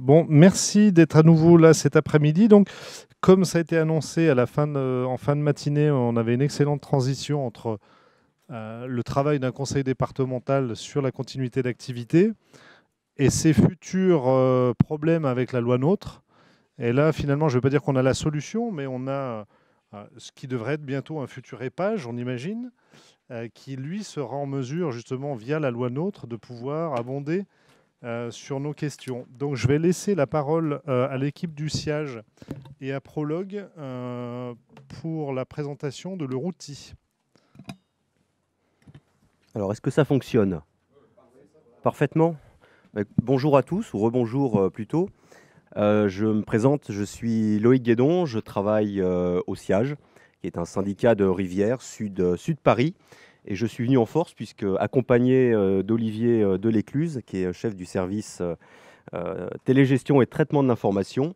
Bon, merci d'être à nouveau là cet après-midi. Donc, comme ça a été annoncé à la fin en fin de matinée, on avait une excellente transition entre euh, le travail d'un conseil départemental sur la continuité d'activité et ses futurs euh, problèmes avec la loi NOTRe. Et là, finalement, je ne veux pas dire qu'on a la solution, mais on a euh, ce qui devrait être bientôt un futur épage, on imagine, qui lui sera en mesure, justement, via la loi NOTRe, de pouvoir abonder euh, sur nos questions. Donc je vais laisser la parole euh, à l'équipe du siège et à Prologue euh, pour la présentation de outil. Alors est-ce que ça fonctionne Parfaitement. Bonjour à tous, ou rebonjour plutôt. je me présente, je suis Loïc Guédon, je travaille au siège qui est un syndicat de rivière sud, sud Paris, et je suis venu en force, puisque accompagné euh, d'Olivier euh, Delécluse, qui est euh, chef du service télégestion et traitement de l'information,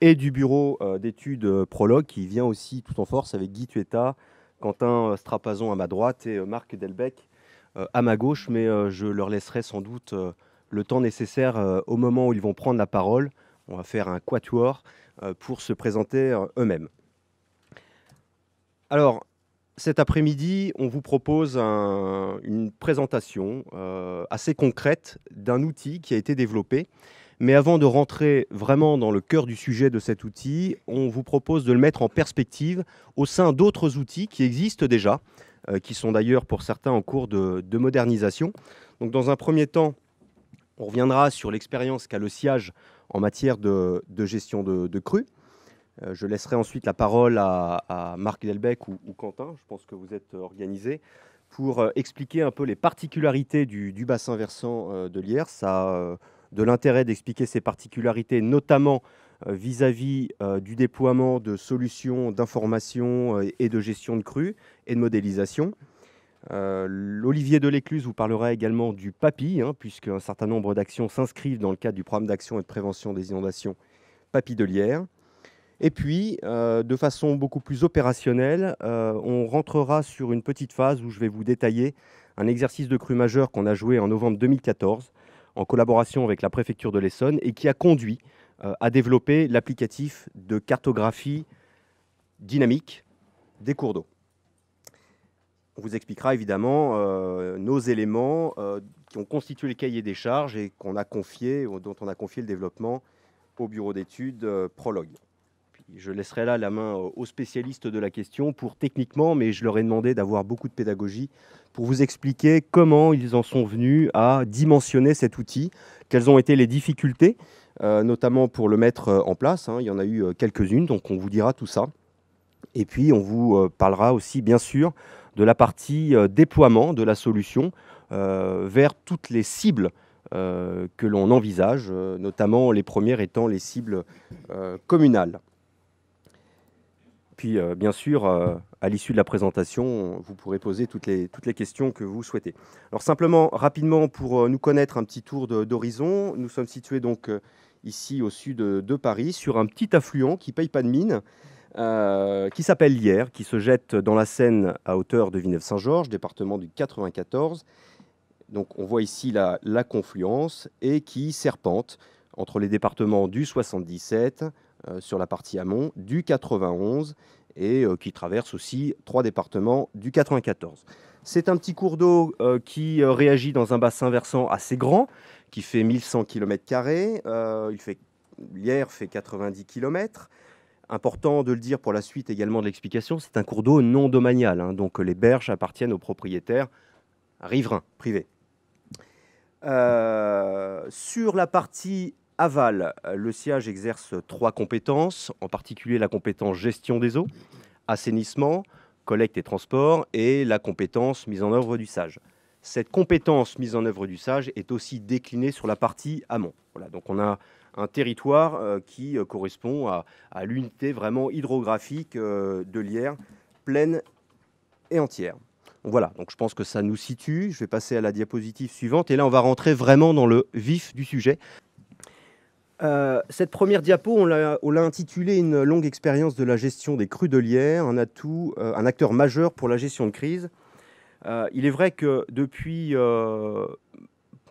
et du bureau d'études Prologue, qui vient aussi tout en force avec Guy Tuetta, Quentin Strapazon à ma droite et Marc Delbecq à ma gauche, mais je leur laisserai sans doute le temps nécessaire au moment où ils vont prendre la parole. On va faire un quatuor pour se présenter eux-mêmes. Alors, cet après-midi, on vous propose une présentation euh, assez concrète d'un outil qui a été développé. Mais avant de rentrer vraiment dans le cœur du sujet de cet outil, on vous propose de le mettre en perspective au sein d'autres outils qui existent déjà, euh, qui sont d'ailleurs pour certains en cours de, modernisation. Donc dans un premier temps, on reviendra sur l'expérience qu'a le siège en matière de, gestion de, de crues. Euh, je laisserai ensuite la parole à, Marc Delbecq ou, Quentin, je pense que vous êtes euh, organisés, pour euh, expliquer un peu les particularités du, bassin versant de l'Ière. Ça a de l'intérêt d'expliquer ces particularités, notamment vis-à-vis du déploiement de solutions d'information et de gestion de crues et de modélisation. L'Olivier Olivier Delécluse vous parlera également du PAPI, hein, puisque un certain nombre d'actions s'inscrivent dans le cadre du programme d'action et de prévention des inondations PAPI de Lière. Et puis, euh, de façon beaucoup plus opérationnelle, euh, on rentrera sur une petite phase où je vais vous détailler un exercice de crue majeur qu'on a joué en novembre 2014 en collaboration avec la préfecture de l'Essonne et qui a conduit euh, à développer l'applicatif de cartographie dynamique des cours d'eau. On vous expliquera évidemment nos éléments qui ont constitué le cahier des charges et qu'on dont on a confié le développement au bureau d'études Prologue je laisserai là la main aux spécialistes de la question pour techniquement, mais je leur ai demandé d'avoir beaucoup de pédagogie pour vous expliquer comment ils en sont venus à dimensionner cet outil, quelles ont été les difficultés, euh, notamment pour le mettre euh, en place. Hein. Il y en a eu euh, quelques-unes, donc on vous dira tout ça. Et puis on vous parlera aussi, bien sûr, de la partie déploiement de la solution vers toutes les cibles que l'on envisage, notamment les premières étant les cibles communales. Puis, euh, bien sûr, euh, à l'issue de la présentation, vous pourrez poser toutes les, toutes les questions que vous souhaitez. Alors, simplement, rapidement, pour euh, nous connaître un petit tour d'horizon, nous sommes situés donc ici au sud de, Paris, sur un petit affluent qui ne paye pas de mine, qui s'appelle l'Hier, qui se jette dans la Seine à hauteur de Villeneuve-Saint-Georges, département du 94. Donc, on voit ici la confluence et qui serpente entre les départements du 77, euh, sur la partie amont du 91 et euh, qui traverse aussi trois départements du 94. C'est un petit cours d'eau euh, qui réagit dans un bassin versant assez grand, qui fait 1100 km. il fait, fait 90 km. Important de le dire pour la suite également de l'explication, c'est un cours d'eau non domanial, hein, donc les berges appartiennent aux propriétaires riverains privés. sur la partie aval, le siège exerce trois compétences, en particulier la compétence gestion des eaux, assainissement, collecte et transport, et la compétence mise en œuvre du SAGE. Cette compétence mise en œuvre du SAGE est aussi déclinée sur la partie amont. Voilà, donc on a un territoire euh, qui euh, correspond à, l'unité vraiment hydrographique euh, de l'Ière pleine et entière. voilà, donc je pense que ça nous situe. Je vais passer à la diapositive suivante et là on va rentrer vraiment dans le vif du sujet. Euh, cette première diapo, on l'a intitulée Une longue expérience de la gestion des crues de un atout, euh, un acteur majeur pour la gestion de crise. Euh, il est vrai que depuis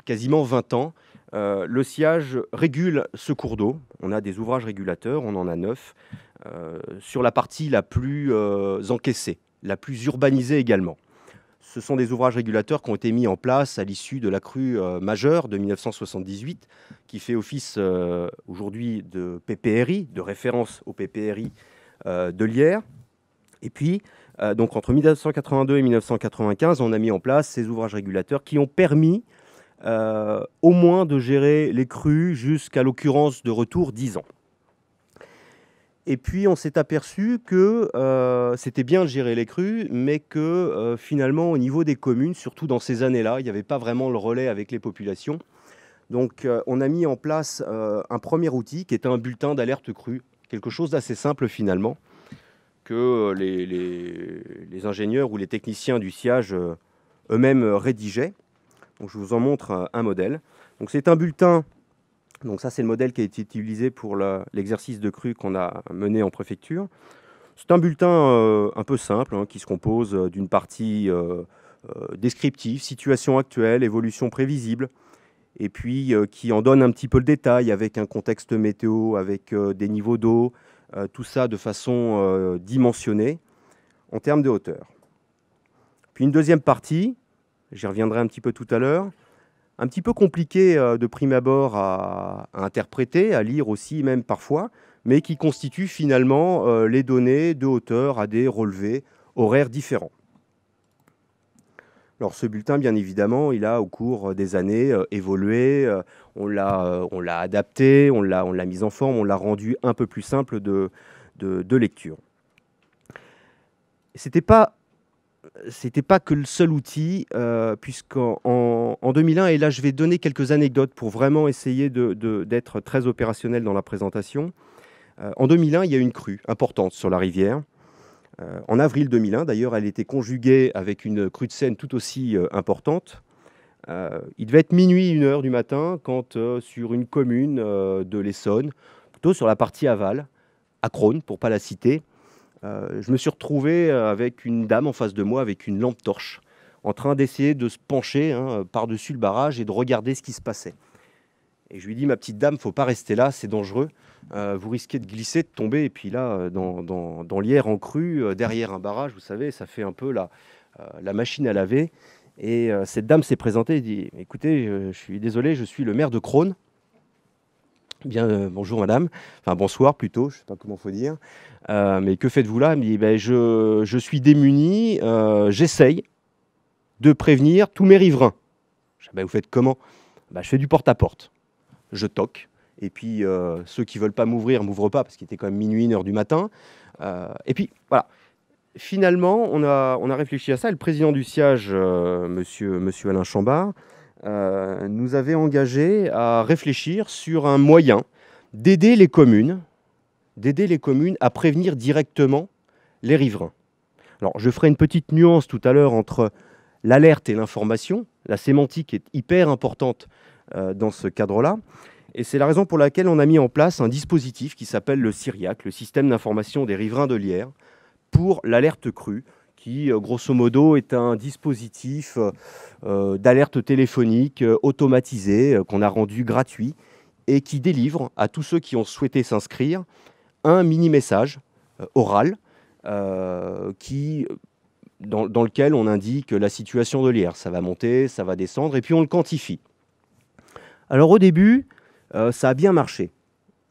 quasiment 20 ans, le siège régule ce cours d'eau. On a des ouvrages régulateurs, on en a neuf, sur la partie la plus encaissée, la plus urbanisée également. Ce sont des ouvrages régulateurs qui ont été mis en place à l'issue de la crue euh, majeure de 1978, qui fait office euh, aujourd'hui de PPRI, de référence au PPRI euh, de Lierre. Et puis, donc entre 1982 et 1995, on a mis en place ces ouvrages régulateurs qui ont permis au moins de gérer les crues jusqu'à l'occurrence de retour 10 ans. Et puis on s'est aperçu que euh, c'était bien de gérer les crues, mais que euh, finalement au niveau des communes, surtout dans ces années-là, il n'y avait pas vraiment le relais avec les populations. Donc euh, on a mis en place un premier outil qui était un bulletin d'alerte crue, quelque chose d'assez simple finalement, que les, ingénieurs ou les techniciens du siège eux-mêmes rédigeaient. Donc je vous en montre un modèle. Donc c'est un bulletin donc ça, c'est le modèle qui a été utilisé pour l'exercice de crue qu'on a mené en préfecture. C'est un bulletin euh, un peu simple hein, qui se compose euh, d'une partie euh, descriptive, situation actuelle, évolution prévisible, et puis qui en donne un petit peu le détail avec un contexte météo, avec des niveaux d'eau, tout ça de façon dimensionnée en termes de hauteur. Puis une deuxième partie, j'y reviendrai un petit peu tout à l'heure, un petit peu compliqué euh, de prime abord à, interpréter, à lire aussi, même parfois, mais qui constitue finalement euh, les données de hauteur à des relevés horaires différents. Alors ce bulletin, bien évidemment, il a au cours des années euh, évolué, on l'a adapté, on l'a mis en forme, on l'a rendu un peu plus simple de, de, de lecture. Ce pas c'était pas que le seul outil, euh, puisqu'en 2001, et là je vais donner quelques anecdotes pour vraiment essayer d'être très opérationnel dans la présentation. Euh, en 2001, il y a une crue importante sur la rivière. Euh, en avril 2001, d'ailleurs, elle était conjuguée avec une crue de Seine tout aussi importante. il devait être minuit, une heure du matin, quand sur une commune de l'Essonne, plutôt sur la partie aval, à Crône pour ne pas la citer, euh, je me suis retrouvé euh, avec une dame en face de moi avec une lampe torche, en train d'essayer de se pencher hein, euh, par-dessus le barrage et de regarder ce qui se passait. Et je lui dis, ma petite dame, faut pas rester là, c'est dangereux. vous risquez de glisser, de tomber. Et puis là, dans, dans, en crue, derrière un barrage, vous savez, ça fait un peu la, la machine à laver. Et cette dame s'est présentée et dit, écoutez, je suis désolé, je suis le maire de Crône. Euh, bonjour madame, enfin bonsoir plutôt, je ne sais pas comment faut dire. Euh, mais que faites-vous là Elle me dit, ben, je, suis démuni, euh, j'essaye de prévenir tous mes riverains. Ben, vous faites comment ben, Je fais du porte-à-porte. Je toque. Et puis ceux qui ne veulent pas m'ouvrir, m'ouvrent pas parce qu'il était quand même minuit, une heure du matin. et puis voilà. Finalement, on a, réfléchi à ça. le président du siège, monsieur, monsieur Alain Chambard, euh, nous avait engagé à réfléchir sur un moyen d'aider les communes, d'aider les communes à prévenir directement les riverains. Alors, je ferai une petite nuance tout à l'heure entre l'alerte et l'information. La sémantique est hyper importante euh, dans ce cadre-là. Et c'est la raison pour laquelle on a mis en place un dispositif qui s'appelle le SIRIAC, le système d'information des riverains de Lierre, pour l'alerte crue, qui, euh, grosso modo, est un dispositif euh, euh, d'alerte téléphonique automatisé qu'on a rendu gratuit et qui délivre à tous ceux qui ont souhaité s'inscrire un mini message oral qui dans, lequel on indique la situation de l'IR. Ça va monter, ça va descendre, et puis on le quantifie. Alors au début, ça a bien marché.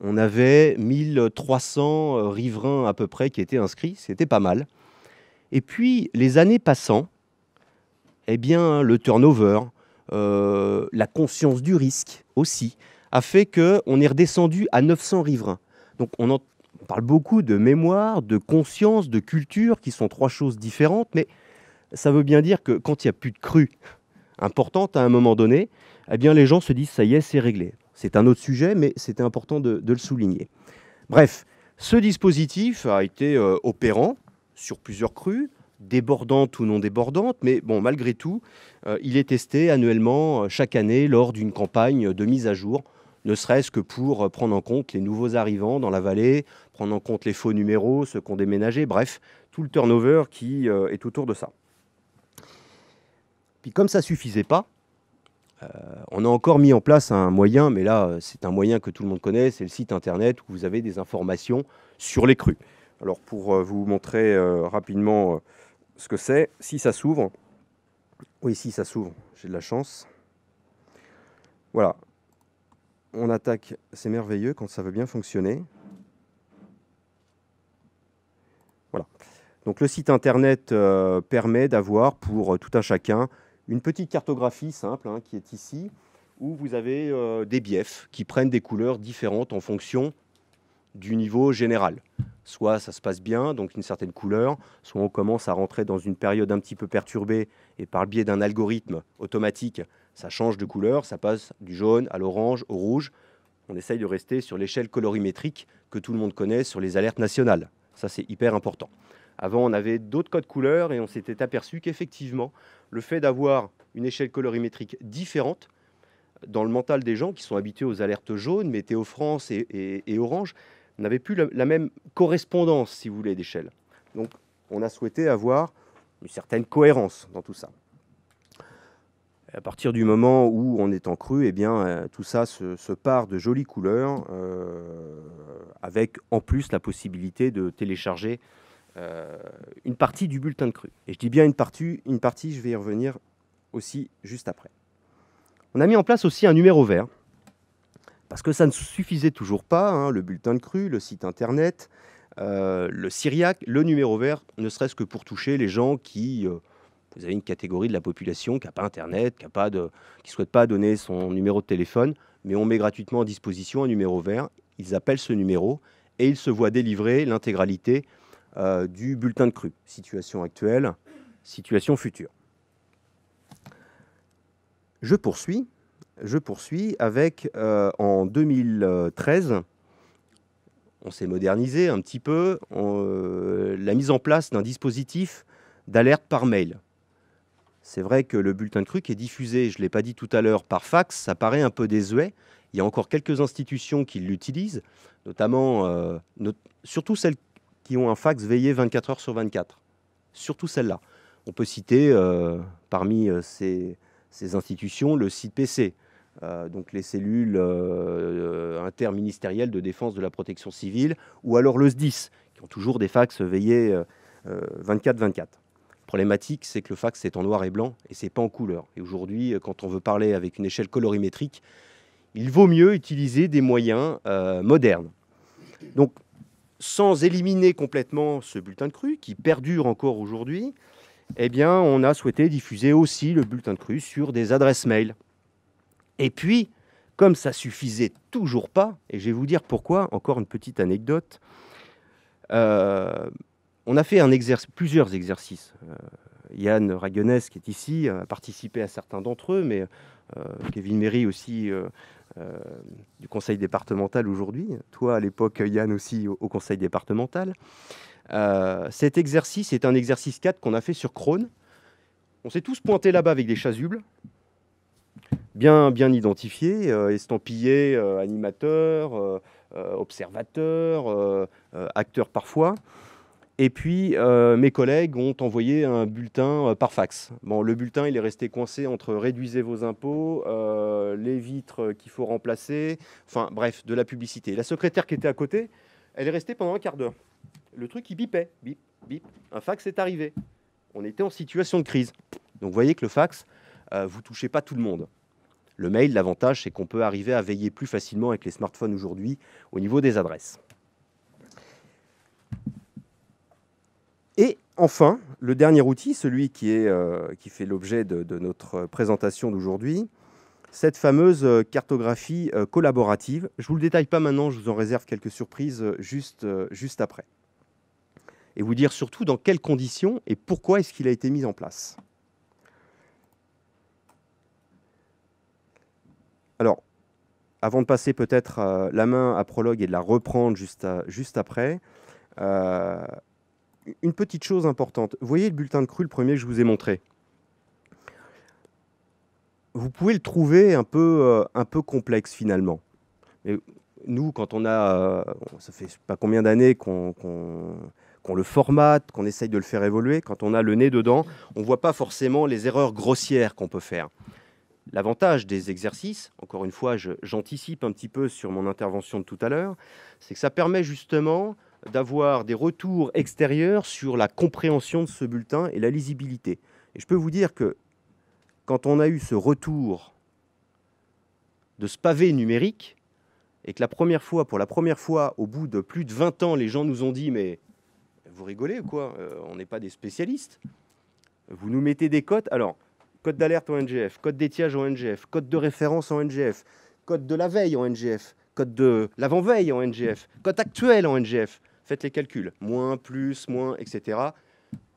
On avait 1300 riverains à peu près qui étaient inscrits, c'était pas mal. Et puis, les années passant, eh bien, le turnover, euh, la conscience du risque aussi, a fait qu'on est redescendu à 900 riverains. Donc, on, parle beaucoup de mémoire, de conscience, de culture, qui sont trois choses différentes, mais ça veut bien dire que quand il n'y a plus de crue importante à un moment donné, eh bien, les gens se disent ça y est, c'est réglé. C'est un autre sujet, mais c'était important de, le souligner. Bref, ce dispositif a été euh, opérant sur plusieurs crues, débordantes ou non débordantes, mais bon, malgré tout, euh, il est testé annuellement, euh, chaque année, lors d'une campagne de mise à jour, ne serait-ce que pour euh, prendre en compte les nouveaux arrivants dans la vallée, prendre en compte les faux numéros, ceux qui ont déménagé, bref, tout le turnover qui est autour de ça. Puis comme ça ne suffisait pas, on a encore mis en place un moyen, mais là c'est un moyen que tout le monde connaît, c'est le site internet où vous avez des informations sur les crues. Alors pour euh, vous montrer euh, rapidement euh, ce que c'est, si ça s'ouvre, oui si ça s'ouvre, j'ai de la chance. Voilà, on attaque, c'est merveilleux quand ça veut bien fonctionner. Voilà. Donc le site internet permet d'avoir pour tout un chacun une petite cartographie simple hein, qui est ici, où vous avez des biefs qui prennent des couleurs différentes en fonction du niveau général. Soit ça se passe bien, donc une certaine couleur, soit on commence à rentrer dans une période un petit peu perturbée et par le biais d'un algorithme automatique, ça change de couleur, ça passe du jaune à l'orange, au rouge. On essaye de rester sur l'échelle colorimétrique que tout le monde connaît sur les alertes nationales. Ça, c'est hyper important. Avant, on avait d'autres codes couleurs et on s'était aperçu qu'effectivement, le fait d'avoir une échelle colorimétrique différente dans le mental des gens qui sont habitués aux alertes jaunes, météo France et, et orange, n'avait plus la, même correspondance, si vous voulez, d'échelle. Donc, on a souhaité avoir une certaine cohérence dans tout ça. À partir du moment où on est en cru, eh bien, euh, tout ça se, part de jolies couleurs, euh, avec en plus la possibilité de télécharger euh, une partie du bulletin de cru. Et je dis bien une partie, une partie, je vais y revenir aussi juste après. On a mis en place aussi un numéro vert parce que ça ne suffisait toujours pas, hein, le bulletin de cru, le site internet, euh, le Syriac, le numéro vert, ne serait-ce que pour toucher les gens qui... Euh, vous avez une catégorie de la population qui n'a pas Internet, qui ne souhaite pas donner son numéro de téléphone, mais on met gratuitement à disposition un numéro vert. Ils appellent ce numéro et ils se voient délivrer l'intégralité euh, du bulletin de cru. Situation actuelle, situation future. Je poursuis je poursuis avec euh, en 2013, on s'est modernisé un petit peu, euh, la mise en place d'un dispositif d'alerte par mail. C'est vrai que le bulletin de cru qui est diffusé, je ne l'ai pas dit tout à l'heure, par fax, ça paraît un peu désuet. Il y a encore quelques institutions qui l'utilisent, notamment, euh, surtout celles qui ont un fax veillé 24 heures sur 24. Surtout celles-là. On peut citer parmi ces, institutions le site PC. Euh, donc les cellules euh, euh, interministérielles de défense de la protection civile, ou alors le SDIS, qui ont toujours des fax veillés 24-24. Problématique, c'est que le fax est en noir et blanc et c'est pas en couleur. Et aujourd'hui, quand on veut parler avec une échelle colorimétrique, il vaut mieux utiliser des moyens modernes. Donc, sans éliminer complètement ce bulletin de crue qui perdure encore aujourd'hui, eh bien, on a souhaité diffuser aussi le bulletin de cru sur des adresses mail. Et puis, comme ça suffisait toujours pas, et je vais vous dire pourquoi, encore une petite anecdote, euh, on a fait plusieurs exercices. Euh, Yann Raguenès, qui est ici, a participé à certains d'entre eux, mais euh, Kevin Méry aussi du conseil départemental aujourd'hui, toi à l'époque Yann aussi au, conseil départemental. cet exercice est un exercice 4 qu'on a fait sur Crone. On s'est tous pointés là-bas avec des chasubles bien, bien identifié, euh, estampillé euh, animateur, euh, observateur, acteur parfois. Et puis, mes collègues ont envoyé un bulletin par fax. Bon, le bulletin, il est resté coincé entre réduisez vos impôts, les vitres qu'il faut remplacer, enfin bref, de la publicité. La secrétaire qui était à côté, elle est restée pendant un quart d'heure. Le truc, il bipait, bip, bip. Un fax est arrivé. On était en situation de crise. Donc, vous voyez que le fax, vous touchez pas tout le monde. Le mail, l'avantage, c'est qu'on peut arriver à veiller plus facilement avec les smartphones aujourd'hui au niveau des adresses. Et enfin, le dernier outil, celui qui, est, euh, qui fait l'objet de, notre présentation d'aujourd'hui, cette fameuse euh, cartographie euh, collaborative. Je ne vous le détaille pas maintenant, je vous en réserve quelques surprises juste, juste après. Et vous dire surtout dans quelles conditions et pourquoi est-ce qu'il a été mis en place. Alors, avant de passer peut-être euh, la main à Prologue et de la reprendre juste, euh, après, euh, une petite chose importante. Vous voyez le bulletin de cru, le premier que je vous ai montré Vous pouvez le trouver un peu, un peu complexe finalement. Mais nous, quand on a. ça fait pas combien d'années qu'on le formate, qu'on essaye de le faire évoluer, quand on a le nez dedans, on ne voit pas forcément les erreurs grossières qu'on peut faire. L'avantage des exercices, encore une fois, j'anticipe un petit peu sur mon intervention de tout à l'heure, c'est que ça permet justement d'avoir des retours extérieurs sur la compréhension de ce bulletin et la lisibilité. Et je peux vous dire que quand on a eu ce retour de ce pavé numérique, et que la première fois, pour la première fois, au bout de plus de 20 ans, les gens nous ont dit Mais vous rigolez ou quoi euh, On n'est pas des spécialistes. Vous nous mettez des cotes. Alors, code d'alerte en NGF, code d'étiage en NGF, code de référence en NGF, code de la veille en NGF, code de l'avant-veille en NGF, code actuel en NGF. Faites les calculs. Moins, plus, moins, etc.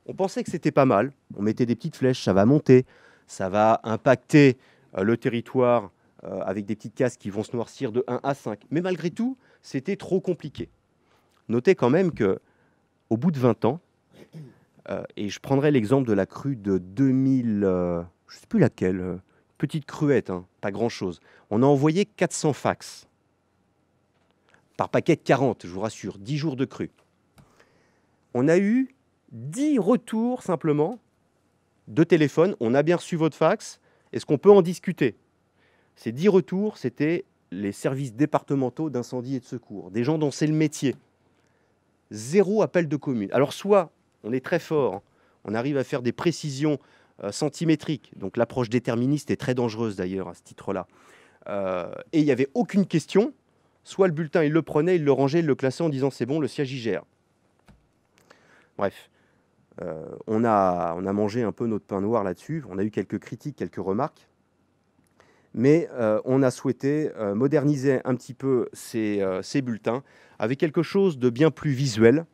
On pensait que c'était pas mal. On mettait des petites flèches, ça va monter, ça va impacter euh, le territoire euh, avec des petites cases qui vont se noircir de 1 à 5. Mais malgré tout, c'était trop compliqué. Notez quand même que au bout de 20 ans, euh, et je prendrai l'exemple de la crue de 2000 je ne sais plus laquelle, euh, petite cruette, hein, pas grand-chose. On a envoyé 400 fax. Par paquet de 40, je vous rassure, 10 jours de crue. On a eu 10 retours simplement de téléphone. On a bien reçu votre fax. Est-ce qu'on peut en discuter Ces 10 retours, c'était les services départementaux d'incendie et de secours, des gens dont c'est le métier. Zéro appel de commune. Alors soit on est très fort, on arrive à faire des précisions euh, centimétrique. Donc l'approche déterministe est très dangereuse d'ailleurs à ce titre-là. Euh, et il n'y avait aucune question. Soit le bulletin, il le prenait, il le rangeait, il le classait en disant c'est bon, le siège y gère. Bref, euh, on, a, on, a, mangé un peu notre pain noir là-dessus, on a eu quelques critiques, quelques remarques, mais on a souhaité moderniser un petit peu ces, ces, bulletins avec quelque chose de bien plus visuel,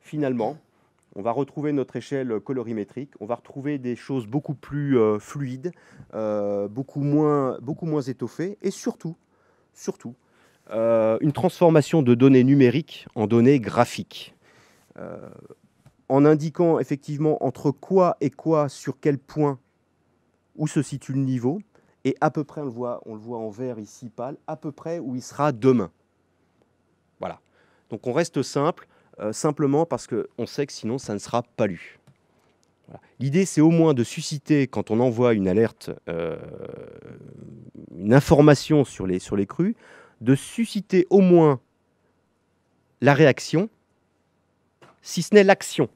finalement, on va retrouver notre échelle colorimétrique, on va retrouver des choses beaucoup plus euh, fluides, euh, beaucoup, moins, beaucoup moins étoffées, et surtout, surtout, euh, une transformation de données numériques en données graphiques. en indiquant effectivement entre quoi et quoi, sur quel point, où se situe le niveau, et à peu près, on le voit, on le voit en vert ici pâle, à peu près où il sera demain. Voilà. Donc on reste simple, euh, simplement parce qu'on sait que sinon ça ne sera pas lu. L'idée, c'est au moins de susciter, quand on envoie une alerte, euh, une information sur les, sur les crues, de susciter au moins la réaction, si ce n'est l'action.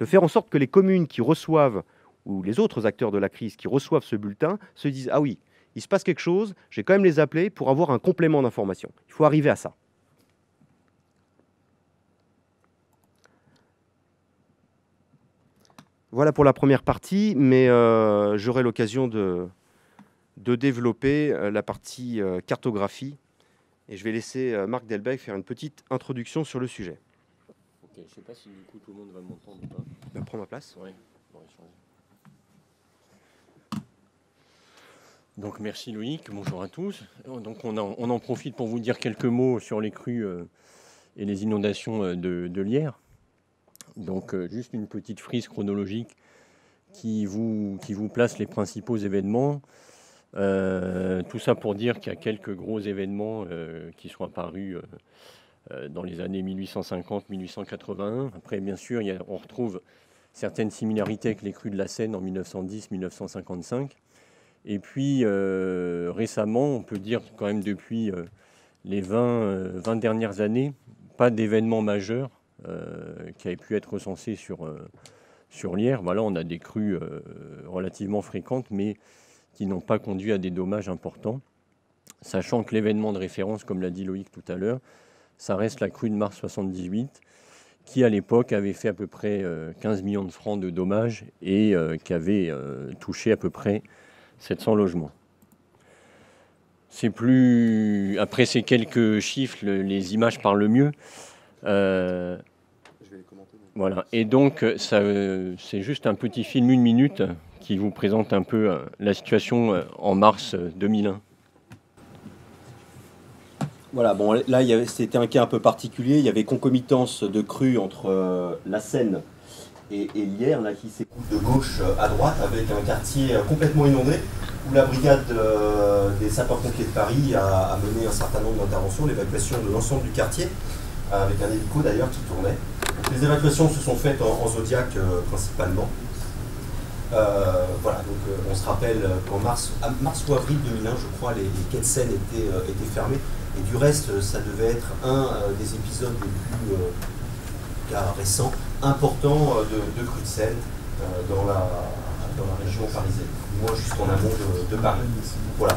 De faire en sorte que les communes qui reçoivent, ou les autres acteurs de la crise qui reçoivent ce bulletin, se disent Ah oui, il se passe quelque chose, j'ai quand même les appeler pour avoir un complément d'information. Il faut arriver à ça. Voilà pour la première partie, mais euh, j'aurai l'occasion de, développer euh, la partie euh, cartographie. Et je vais laisser Marc Delbecq faire une petite introduction sur le sujet. je ne sais pas si du coup tout le monde va m'entendre ou pas. Bah, prends ma place. Oui. Donc merci Loïc, bonjour à tous. Donc on, en profite pour vous dire quelques mots sur les crues et les inondations de, de donc euh, juste une petite frise chronologique qui vous, place les principaux événements. Euh, tout ça pour dire qu'il y a quelques gros événements euh, qui sont apparus dans les années 1850-1881. Après, bien sûr, on retrouve certaines similarités avec les crues de la Seine en 1910-1955. Et puis récemment, on peut dire quand même depuis les 20 dernières années, pas d'événements majeurs euh, qui avaient pu être recensés sur, euh, sur l'IR. Voilà, on a des crues euh, relativement fréquentes, mais qui n'ont pas conduit à des dommages importants, sachant que l'événement de référence, comme l'a dit Loïc tout à l'heure, ça reste la crue de mars 78, qui à l'époque avait fait à peu près 15 millions de francs de dommages et qui avait touché à peu près 700 logements. C'est plus après ces quelques chiffres, les images parlent mieux. Voilà. Et donc, euh, euh, c'est juste un petit film, une minute, qui vous présente un peu euh, la situation en mars 2001. Voilà, bon, là, c'était un cas un peu particulier. Il y avait concomitance de crues entre la Seine et, et là, qui s'écoule de gauche à droite, avec un quartier complètement inondé, où la brigade des sapeurs-pompiers de Paris a, a mené un certain nombre d'interventions, l'évacuation de l'ensemble du quartier. Euh, avec un hélico d'ailleurs qui tournait. les évacuations se sont faites en, zodiaque Zodiac euh, principalement. Euh, voilà, donc on se rappelle qu'en mars, mars ou avril 2001, je crois, les, les quais de Seine étaient, étaient fermés. Et du reste, ça devait être un des épisodes les plus récents, importants de, de de Seine dans, la, dans la région parisienne, moins jusqu'en amont de, Paris. Voilà.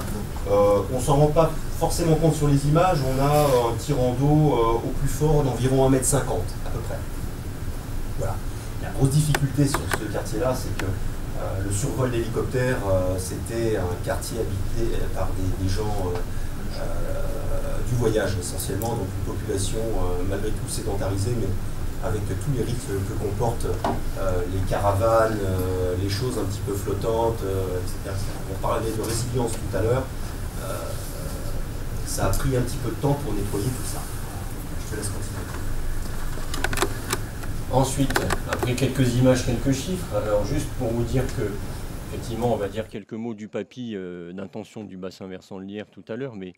on s'en rend pas forcément compte sur les images, on a euh, un tirant d'eau au plus fort d'environ 1m50 à peu près. Voilà. La grosse difficulté sur ce quartier-là, c'est que euh, le survol d'hélicoptère, euh, c'était un quartier habité par des, gens du voyage essentiellement, donc une population malgré tout sédentarisée, mais avec tous les rythmes que comportent les caravanes, les choses un petit peu flottantes, etc. On parlait de résilience tout à l'heure ça a pris un petit peu de temps pour nettoyer tout ça. Je te laisse continuer. Ensuite, après quelques images, quelques chiffres, alors juste pour vous dire que, effectivement, on va dire quelques mots du papy euh, d'intention du bassin versant de Lière tout à l'heure, mais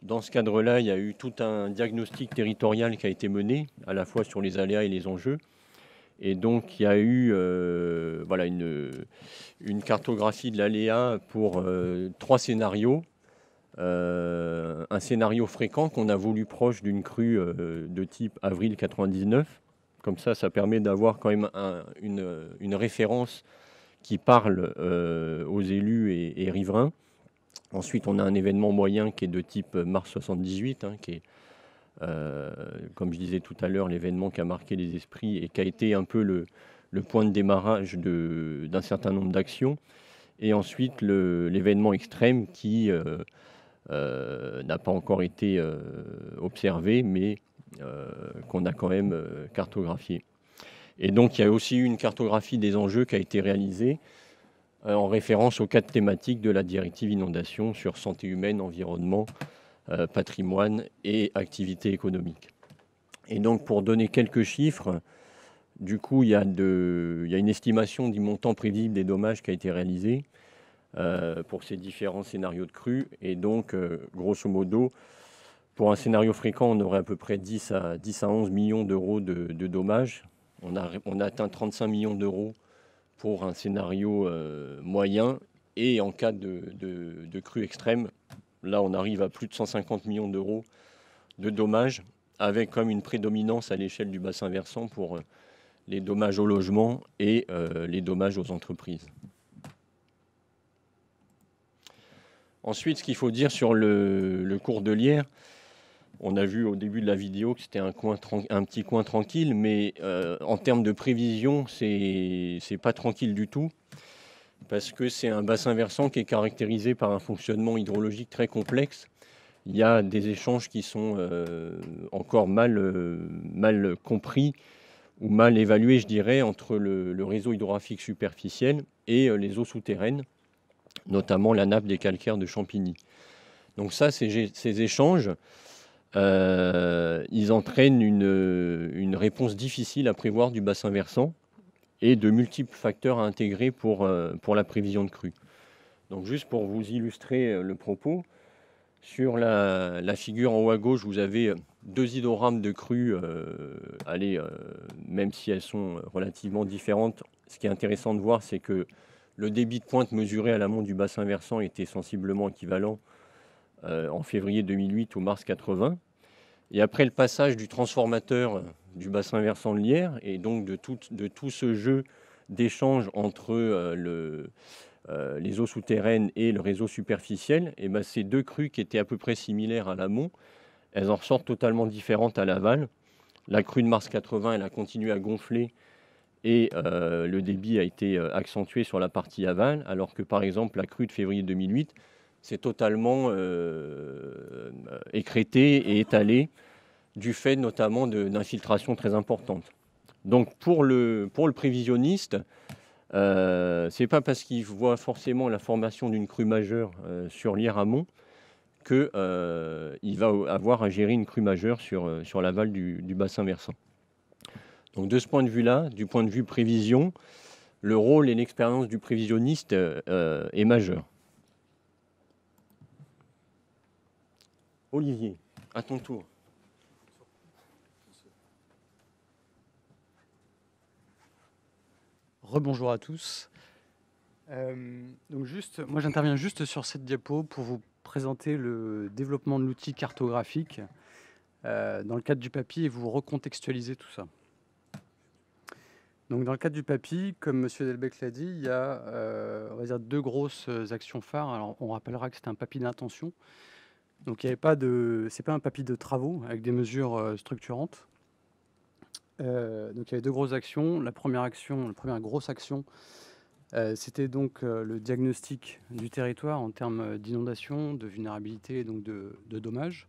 dans ce cadre-là, il y a eu tout un diagnostic territorial qui a été mené, à la fois sur les aléas et les enjeux. Et donc, il y a eu euh, voilà, une, une, cartographie de l'aléa pour euh, trois scénarios euh, un scénario fréquent qu'on a voulu proche d'une crue euh, de type avril 99. Comme ça, ça permet d'avoir quand même une, référence qui parle euh, aux élus et, riverains. Ensuite, on a un événement moyen qui est de type mars 78, hein, qui est, comme je disais tout à l'heure, l'événement qui a marqué les esprits et qui a été un peu le, le point de démarrage d'un certain nombre d'actions. Et ensuite, l'événement extrême qui euh, n'a pas encore été euh, observé, mais euh, qu'on a quand même cartographié. Et donc, il y a aussi eu une cartographie des enjeux qui a été réalisée en référence aux quatre thématiques de la directive inondation sur santé humaine, environnement, patrimoine et activité économique. Et donc pour donner quelques chiffres, du coup il il y a une estimation du montant prévisible des dommages qui a été réalisée euh, pour ces différents scénarios de crue. Et donc, euh, grosso modo, pour un scénario fréquent, on aurait à peu près 10 à, 11 millions d'euros de, dommages. On a, atteint 35 millions d'euros pour un scénario euh, moyen. Et en cas de, crue extrême, là, on arrive à plus de 150 millions d'euros de dommages, avec comme une prédominance à l'échelle du bassin versant pour les dommages au logement et les dommages aux entreprises. Ensuite, ce qu'il faut dire sur le, cours de Lierre, on a vu au début de la vidéo que c'était un, un petit coin tranquille, mais euh, en termes de prévision, c'est pas tranquille du tout, parce que c'est un bassin versant qui est caractérisé par un fonctionnement hydrologique très complexe. Il y a des échanges qui sont euh, encore mal, euh, mal compris ou mal évalués, je dirais, entre le réseau hydrographique superficiel et les eaux souterraines notamment la nappe des calcaires de Champigny. Donc ça, ces, échanges, euh, ils entraînent une, réponse difficile à prévoir du bassin versant et de multiples facteurs à intégrer pour, euh, pour la prévision de crue. Donc juste pour vous illustrer euh, le propos, sur la, figure en haut à gauche, vous avez deux hydrorames de crues, allez, même si elles sont relativement différentes, ce qui est intéressant de voir, c'est que le débit de pointe mesuré à l'amont du bassin versant était sensiblement équivalent euh, en février 2008 au mars 80. Et après le passage du transformateur euh, du bassin versant de Lière et donc de tout, de tout ce jeu d'échange entre euh, les eaux souterraines et le réseau superficiel, et eh ben, ces deux crues qui étaient à peu près similaires à l'amont, elles en ressortent totalement différentes à l'aval. La crue de mars 80, elle a continué à gonfler et euh, le débit a été euh, accentué sur la partie aval, alors que par exemple la crue de février 2008 s'est totalement euh, euh, écrétée et étalée du fait notamment d'infiltrations très importantes. Donc pour le, pour prévisionniste, ce n'est pas parce qu'il voit forcément la formation d'une crue majeure sur l'Iramont qu'il va avoir à gérer une crue majeure sur, sur l'aval du bassin versant. Donc de ce point de vue-là, du point de vue prévision, le rôle et l'expérience du prévisionniste euh, euh, est majeur. Olivier, à ton tour. Rebonjour à tous. Euh, donc juste, moi j'interviens juste sur cette diapo pour vous présenter le développement de l'outil cartographique dans le cadre du papier et vous recontextualiser tout ça. Donc, dans le cadre du PAPI, comme M. Delbecq l'a dit, il y a euh, deux grosses euh, actions phares. Alors, on rappellera que c'est un PAPI d'intention. Donc, il avait pas de, c'est pas un PAPI de travaux avec des mesures euh, structurantes. il y avait deux grosses actions. La première action, la première grosse action, c'était donc le diagnostic du territoire en termes d'inondation, de vulnérabilité et donc de dommages.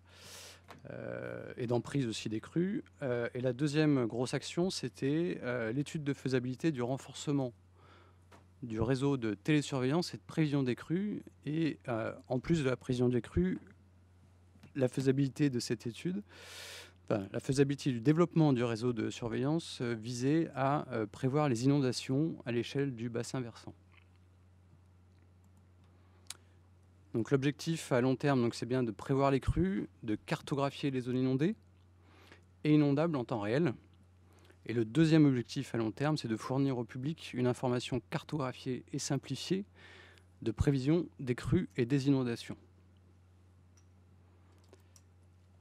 Euh, et d'emprise aussi des crues. Euh, et la deuxième grosse action, c'était euh, l'étude de faisabilité du renforcement du réseau de télésurveillance et de prévision des crues. Et en plus de la prévision des crues, la faisabilité de cette étude, la faisabilité du développement du réseau de surveillance visait à prévoir les inondations à l'échelle du bassin versant. Donc l'objectif à long terme, c'est bien de prévoir les crues, de cartographier les zones inondées et inondables en temps réel. Et le deuxième objectif à long terme, c'est de fournir au public une information cartographiée et simplifiée de prévision des crues et des inondations.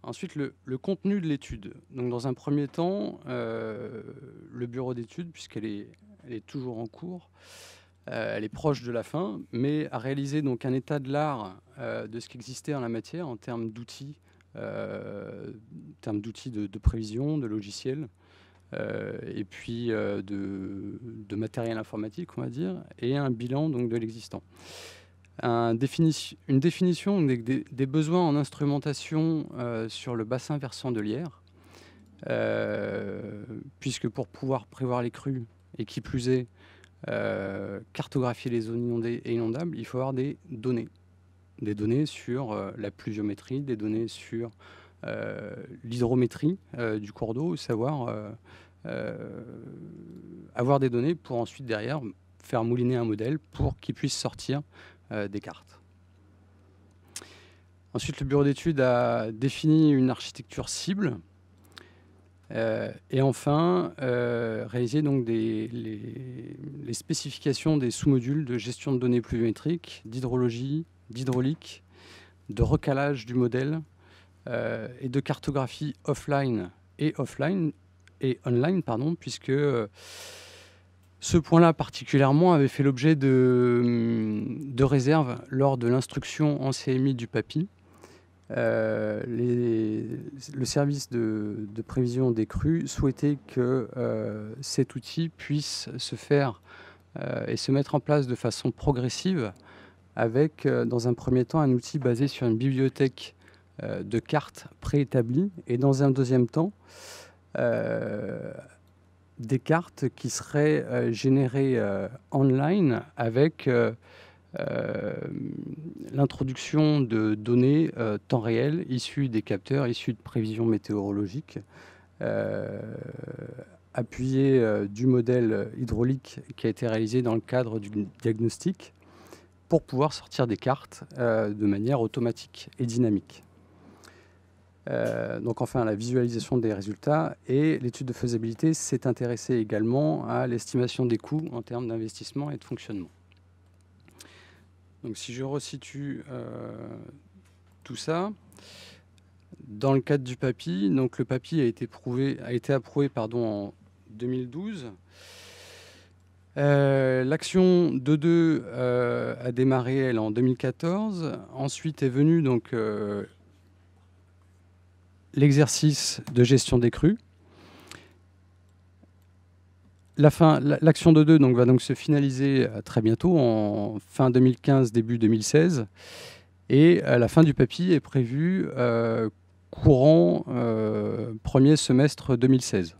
Ensuite, le, contenu de l'étude. dans un premier temps, euh, le bureau d'études, puisqu'elle est toujours en cours, euh, elle est proche de la fin, mais a réalisé donc un état de l'art euh, de ce qui existait en la matière en termes d'outils, euh, termes d'outils de, prévision, de logiciels, et puis de, matériel informatique, on va dire, et un bilan donc de l'existant. une définition des, besoins en instrumentation sur le bassin versant de l'Ierre, puisque pour pouvoir prévoir les crues, et qui plus est, euh, cartographier les zones inondées et inondables, il faut avoir des données. Des données sur euh, la pluviométrie, des données sur euh, l'hydrométrie du cours d'eau, savoir avoir des données pour ensuite derrière faire mouliner un modèle pour qu'il puisse sortir des cartes. Ensuite, le bureau d'études a défini une architecture cible euh, et enfin, euh, réaliser donc les, spécifications des sous-modules de gestion de données pluviométriques, d'hydrologie, d'hydraulique, de recalage du modèle euh, et de cartographie offline et offline et online, pardon, puisque ce point-là particulièrement avait fait l'objet de, de réserves lors de l'instruction en CMI du PAPI. Euh, le service de, prévision des crues souhaitait que euh, cet outil puisse se faire euh, et se mettre en place de façon progressive avec, dans un premier temps, un outil basé sur une bibliothèque de cartes préétablies et, dans un deuxième temps, des cartes qui seraient générées online avec euh, l'introduction de données euh, temps réel issues des capteurs, issues de prévisions météorologiques, euh, appuyées du modèle hydraulique qui a été réalisé dans le cadre du diagnostic pour pouvoir sortir des cartes de manière automatique et dynamique. donc enfin, la visualisation des résultats et l'étude de faisabilité s'est intéressée également à l'estimation des coûts en termes d'investissement et de fonctionnement. Donc si je resitue euh, tout ça, dans le cadre du papy, donc le papy a été, approuvé pardon, en 2012. Euh, l'action 2-2 euh, a démarré elle en 2014. Ensuite est venu l'exercice de gestion des crues fin, l'action de deux va donc se finaliser euh, très bientôt, en fin 2015, début 2016. Et euh, la fin du papy est prévue euh, courant premier semestre 2016.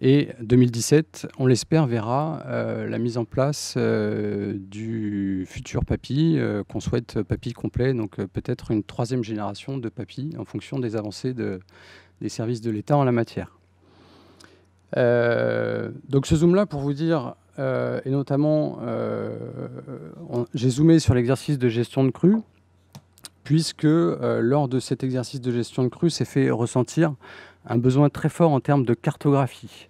Et 2017, on l'espère, verra la mise en place du futur papy qu'on souhaite papy complet, donc peut-être une troisième génération de papy en fonction des avancées des services de l'État en la matière. Euh, donc ce zoom-là, pour vous dire, euh, et notamment, euh, j'ai zoomé sur l'exercice de gestion de crue, puisque lors de cet exercice de gestion de crue, s'est fait ressentir un besoin très fort en termes de cartographie.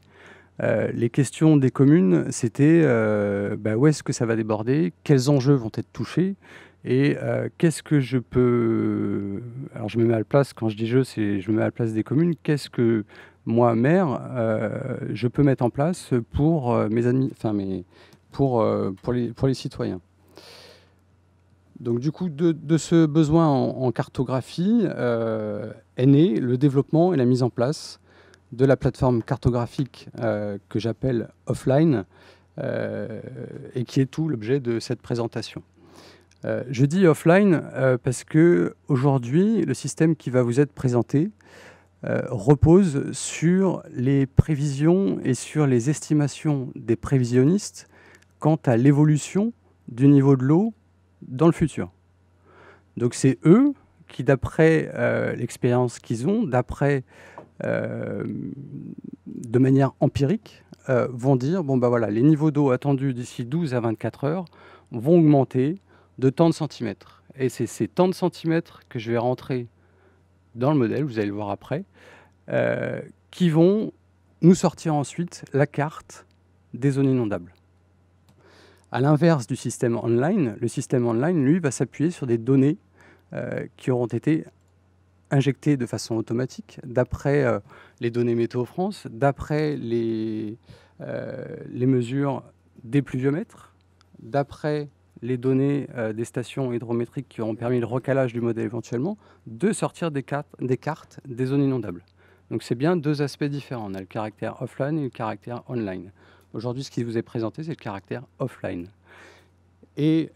Euh, les questions des communes, c'était euh, bah, où est-ce que ça va déborder, quels enjeux vont être touchés et euh, qu'est-ce que je peux... Alors je me mets à la place, quand je dis je, c'est je me mets à la place des communes, qu'est-ce que moi, maire, je peux mettre en place pour mes amis, enfin pour, les, citoyens. Donc du coup, de, ce besoin en cartographie est né le développement et la mise en place de la plateforme cartographique euh, que j'appelle offline euh, et qui est tout l'objet de cette présentation. Euh, je dis offline parce que aujourd'hui, le système qui va vous être présenté repose sur les prévisions et sur les estimations des prévisionnistes quant à l'évolution du niveau de l'eau dans le futur. Donc c'est eux qui, d'après l'expérience qu'ils ont, d'après euh, de manière empirique, euh, vont dire, bon bah, voilà, les niveaux d'eau attendus d'ici 12 à 24 heures vont augmenter de tant de centimètres. Et c'est ces tant de centimètres que je vais rentrer dans le modèle, vous allez le voir après, euh, qui vont nous sortir ensuite la carte des zones inondables. À l'inverse du système online, le système online, lui, va s'appuyer sur des données qui auront été injecté de façon automatique, d'après euh, les données Météo France, d'après les, euh, les mesures des pluviomètres, d'après les données euh, des stations hydrométriques qui ont permis le recalage du modèle éventuellement, de sortir des cartes des, cartes des zones inondables. Donc c'est bien deux aspects différents. On a le caractère offline et le caractère online. Aujourd'hui, ce qui vous est présenté, c'est le caractère offline. Et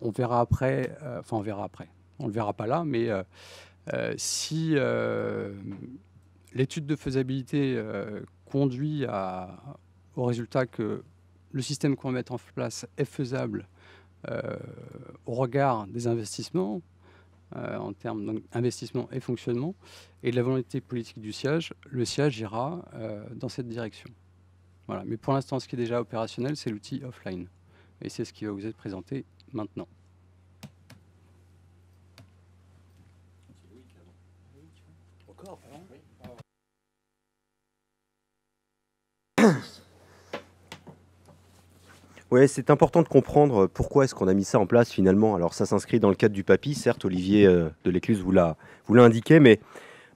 on verra après, enfin on verra après, on ne le verra pas là, mais euh, si euh, l'étude de faisabilité euh, conduit au résultat que le système qu'on va mettre en place est faisable au regard des investissements, en termes d'investissement et fonctionnement, et de la volonté politique du siège, le siège ira dans cette direction. Voilà. Mais pour l'instant, ce qui est déjà opérationnel, c'est l'outil offline. Et c'est ce qui va vous être présenté maintenant. Oui, c'est important de comprendre euh, pourquoi est-ce qu'on a mis ça en place finalement. Alors ça s'inscrit dans le cadre du papy, certes, Olivier euh, de l'Écluse vous l'a indiqué, mais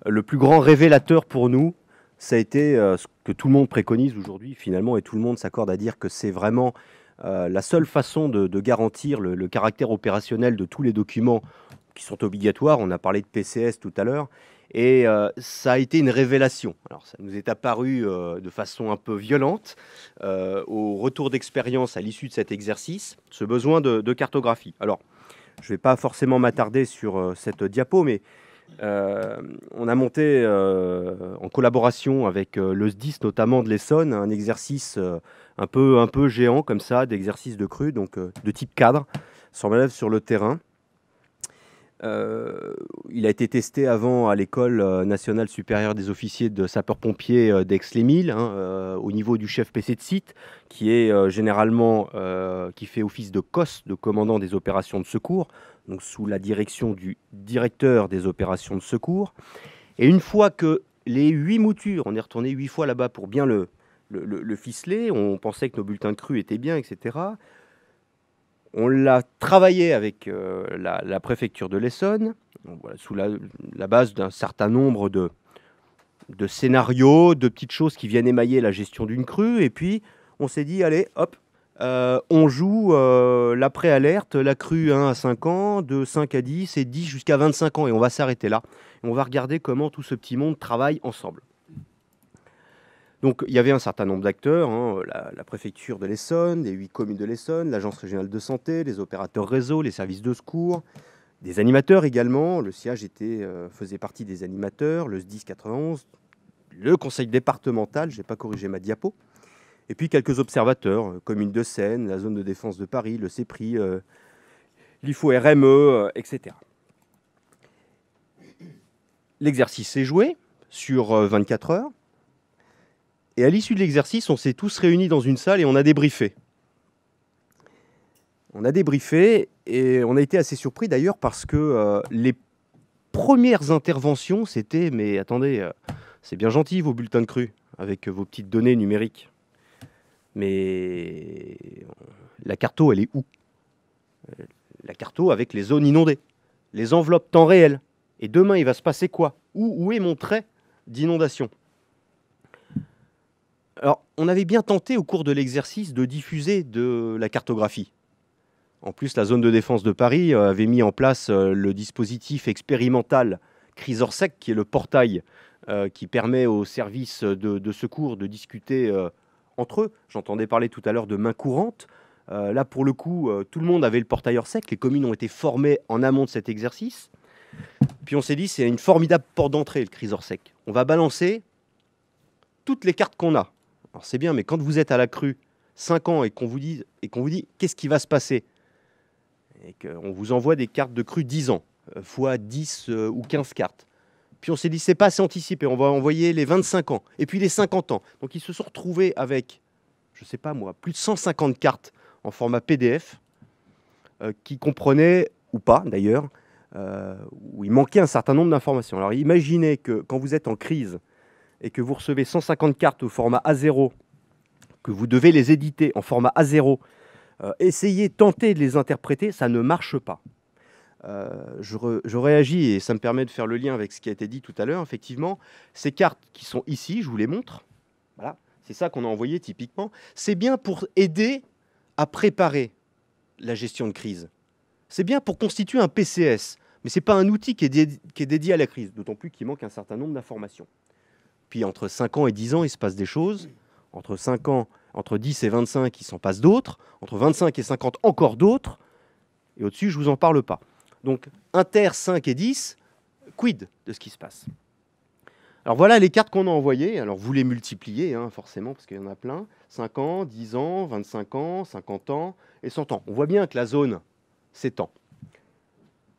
euh, le plus grand révélateur pour nous, ça a été ce que tout le monde préconise aujourd'hui finalement, et tout le monde s'accorde à dire que c'est vraiment la seule façon de, garantir le caractère opérationnel de tous les documents qui sont obligatoires. On a parlé de PCS tout à l'heure. Et euh, ça a été une révélation. Alors, ça nous est apparu euh, de façon un peu violente euh, au retour d'expérience à l'issue de cet exercice, ce besoin de, cartographie. Alors, je ne vais pas forcément m'attarder sur cette diapo, mais on a monté en collaboration avec le notamment de l'Essonne, un exercice un, peu, géant comme ça, d'exercice de crue, donc de type cadre, sans manœuvre sur le terrain. Euh, il a été testé avant à l'école euh, nationale supérieure des officiers de sapeurs-pompiers euh, d'Aix-les-Milles, hein, au niveau du chef PC de site, qui est généralement qui fait office de COS, de commandant des opérations de secours, donc sous la direction du directeur des opérations de secours. Et une fois que les huit moutures, on est retourné huit fois là-bas pour bien le, ficeler, on pensait que nos bulletins de cru étaient bien, etc. On l'a travaillé avec euh, la, préfecture de l'Essonne, sous la, base d'un certain nombre de, scénarios, de petites choses qui viennent émailler la gestion d'une crue. Et puis, on s'est dit, allez, hop, euh, on joue euh, la préalerte, la crue 1 à 5 ans, de 5 à 10 et 10 jusqu'à 25 ans. Et on va s'arrêter là. Et on va regarder comment tout ce petit monde travaille ensemble. Donc il y avait un certain nombre d'acteurs, hein, la, préfecture de l'Essonne, les huit communes de l'Essonne, l'agence régionale de santé, les opérateurs réseau, les services de secours, des animateurs également. Le siège était, euh, faisait partie des animateurs, le SDIS 91, le conseil départemental, je n'ai pas corrigé ma diapo. Et puis quelques observateurs, euh, communes commune de Seine, la zone de défense de Paris, le CEPRI, euh, l'IFO RME, etc. Euh, L'exercice s'est joué sur 24 heures. Et à l'issue de l'exercice, on s'est tous réunis dans une salle et on a débriefé. On a débriefé et on a été assez surpris d'ailleurs parce que euh, les premières interventions, c'était Mais attendez, euh, c'est bien gentil vos bulletins de cru avec vos petites données numériques. Mais la carto, elle est où euh, La carto avec les zones inondées, les enveloppes temps réel. Et demain, il va se passer quoi où, où est mon trait d'inondation alors, on avait bien tenté au cours de l'exercice de diffuser de la cartographie. En plus, la zone de défense de Paris euh, avait mis en place euh, le dispositif expérimental CRISORSEC, qui est le portail euh, qui permet aux services de, secours de discuter entre eux. J'entendais parler tout à l'heure de main courante. là, pour le coup, tout le monde avait le portail ORSEC. Les communes ont été formées en amont de cet exercice. Puis on s'est dit, c'est une formidable porte d'entrée, le CRISORSEC. On va balancer toutes les cartes qu'on a. Alors c'est bien, mais quand vous êtes à la crue 5 ans et qu'on vous dit, et qu'on vous dit qu'est-ce qui va se passer, et qu'on vous envoie des cartes de crue 10 ans, euh, fois 10 euh, ou 15 cartes. Puis on s'est dit, c'est pas assez anticipé, on va envoyer les 25 ans, et puis les 50 ans. Donc ils se sont retrouvés avec, je sais pas moi, plus de 150 cartes en format PDF, euh, qui comprenaient, ou pas d'ailleurs, où il manquait un certain nombre d'informations. Alors imaginez que quand vous êtes en crise et que vous recevez 150 cartes au format A0, que vous devez les éditer en format A0, euh, essayez, tentez de les interpréter, ça ne marche pas. Euh, je, réagis et ça me permet de faire le lien avec ce qui a été dit tout à l'heure. Effectivement, ces cartes qui sont ici, je vous les montre. Voilà, c'est ça qu'on a envoyé typiquement. C'est bien pour aider à préparer la gestion de crise. C'est bien pour constituer un PCS, mais ce n'est pas un outil qui est, qui est dédié à la crise, d'autant plus qu'il manque un certain nombre d'informations. Puis entre 5 ans et 10 ans, il se passe des choses. Entre 5 ans, entre 10 et 25, il s'en passe d'autres. Entre 25 et 50, encore d'autres. Et au-dessus, je ne vous en parle pas. Donc, inter 5 et 10, quid de ce qui se passe alors voilà les cartes qu'on a envoyées. Alors vous les multipliez, hein, forcément, parce qu'il y en a plein. 5 ans, 10 ans, 25 ans, 50 ans et 100 ans. On voit bien que la zone s'étend.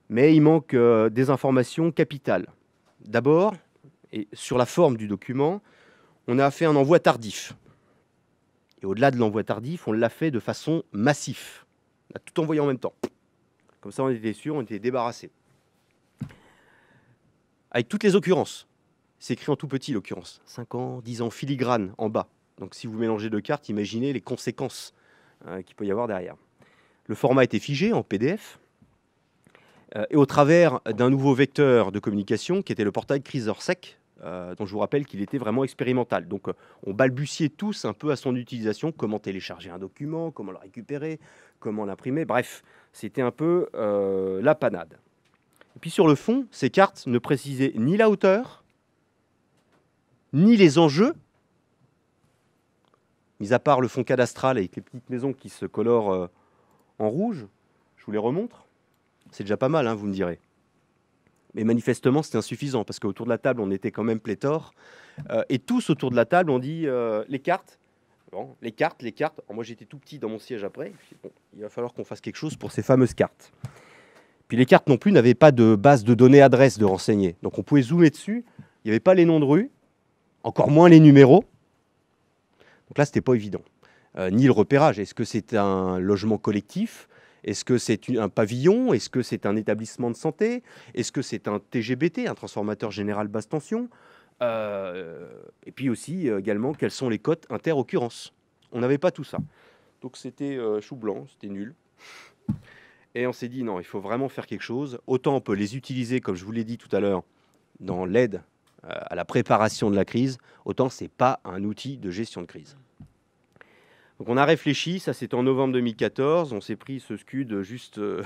Mais il manque euh, des informations capitales. D'abord, et sur la forme du document, on a fait un envoi tardif. Et au-delà de l'envoi tardif, on l'a fait de façon massif. On a tout envoyé en même temps. Comme ça, on était sûr, on était débarrassé. Avec toutes les occurrences. C'est écrit en tout petit, l'occurrence. 5 ans, 10 ans, filigrane en bas. Donc si vous mélangez deux cartes, imaginez les conséquences hein, qu'il peut y avoir derrière. Le format était figé en PDF. Euh, et au travers d'un nouveau vecteur de communication qui était le portail Crisorsec, euh, dont je vous rappelle qu'il était vraiment expérimental. Donc euh, on balbutiait tous un peu à son utilisation, comment télécharger un document, comment le récupérer, comment l'imprimer, bref, c'était un peu euh, la panade. Et puis sur le fond, ces cartes ne précisaient ni la hauteur, ni les enjeux, mis à part le fond cadastral avec les petites maisons qui se colorent en rouge, je vous les remontre. C'est déjà pas mal, hein, vous me direz. Mais manifestement, c'était insuffisant parce qu'autour de la table, on était quand même pléthore. Euh, et tous autour de la table, on dit euh, les cartes. Bon, les cartes, les cartes. moi, j'étais tout petit dans mon siège après. il va falloir qu'on fasse quelque chose pour ces fameuses cartes. Puis les cartes non plus n'avaient pas de base de données adresse de renseigner. Donc on pouvait zoomer dessus. Il n'y avait pas les noms de rue, encore moins les numéros. Donc là, ce c'était pas évident. Euh, ni le repérage. Est-ce que c'est un logement collectif est-ce que c'est un pavillon Est-ce que c'est un établissement de santé Est-ce que c'est un TGBT, un transformateur général basse tension euh, Et puis aussi euh, également, quelles sont les cotes inter-occurrences On n'avait pas tout ça. Donc c'était euh, chou blanc, c'était nul. Et on s'est dit, non, il faut vraiment faire quelque chose. Autant on peut les utiliser, comme je vous l'ai dit tout à l'heure, dans l'aide à la préparation de la crise, autant ce n'est pas un outil de gestion de crise. Donc on a réfléchi, ça c'est en novembre 2014, on s'est pris ce scud juste euh,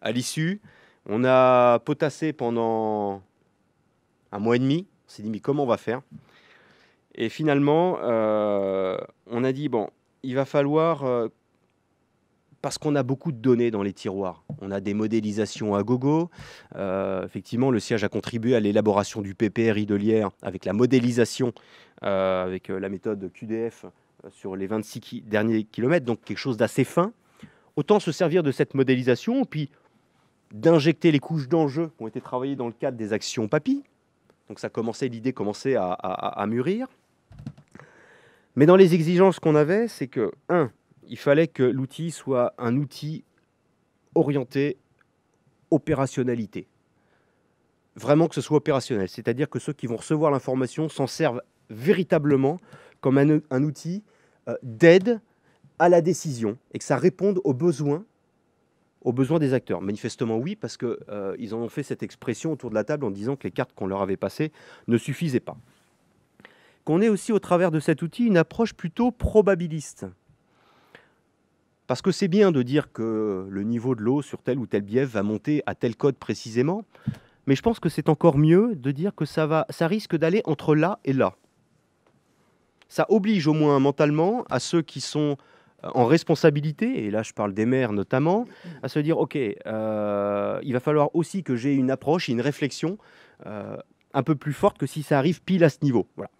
à l'issue. On a potassé pendant un mois et demi, on s'est dit mais comment on va faire Et finalement, euh, on a dit bon, il va falloir, euh, parce qu'on a beaucoup de données dans les tiroirs, on a des modélisations à gogo, effectivement le siège a contribué à l'élaboration du PPR de avec la modélisation, avec la méthode QDF sur les 26 derniers kilomètres, donc quelque chose d'assez fin, autant se servir de cette modélisation, puis d'injecter les couches d'enjeux qui ont été travaillées dans le cadre des actions papy. Donc ça commençait, l'idée commençait à, mûrir. Mais dans les exigences qu'on avait, c'est que, un, il fallait que l'outil soit un outil orienté opérationnalité. Vraiment que ce soit opérationnel, c'est-à-dire que ceux qui vont recevoir l'information s'en servent véritablement comme un outil euh, d'aide à la décision et que ça réponde aux besoins aux besoins des acteurs Manifestement oui, parce qu'ils euh, en ont fait cette expression autour de la table en disant que les cartes qu'on leur avait passées ne suffisaient pas. Qu'on ait aussi au travers de cet outil une approche plutôt probabiliste. Parce que c'est bien de dire que le niveau de l'eau sur tel ou tel bief va monter à tel code précisément, mais je pense que c'est encore mieux de dire que ça, va, ça risque d'aller entre là et là ça oblige au moins mentalement à ceux qui sont euh, en responsabilité, et là je parle des maires notamment, à se dire, OK, euh, il va falloir aussi que j'ai une approche, une réflexion euh, un peu plus forte que si ça arrive pile à ce niveau. Voilà.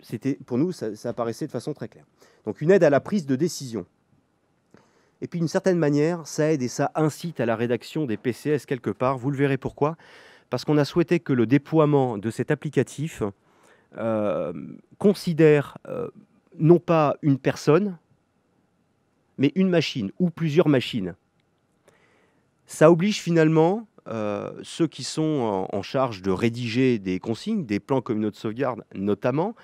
C'était, pour nous, ça, ça apparaissait de façon très claire. Donc une aide à la prise de décision. Et puis d'une certaine manière, ça aide et ça incite à la rédaction des PCS quelque part. Vous le verrez pourquoi. Parce qu'on a souhaité que le déploiement de cet applicatif euh, considère euh, non pas une personne, mais une machine ou plusieurs machines. Ça oblige finalement euh, ceux qui sont en charge de rédiger des consignes, des plans communaux de sauvegarde notamment,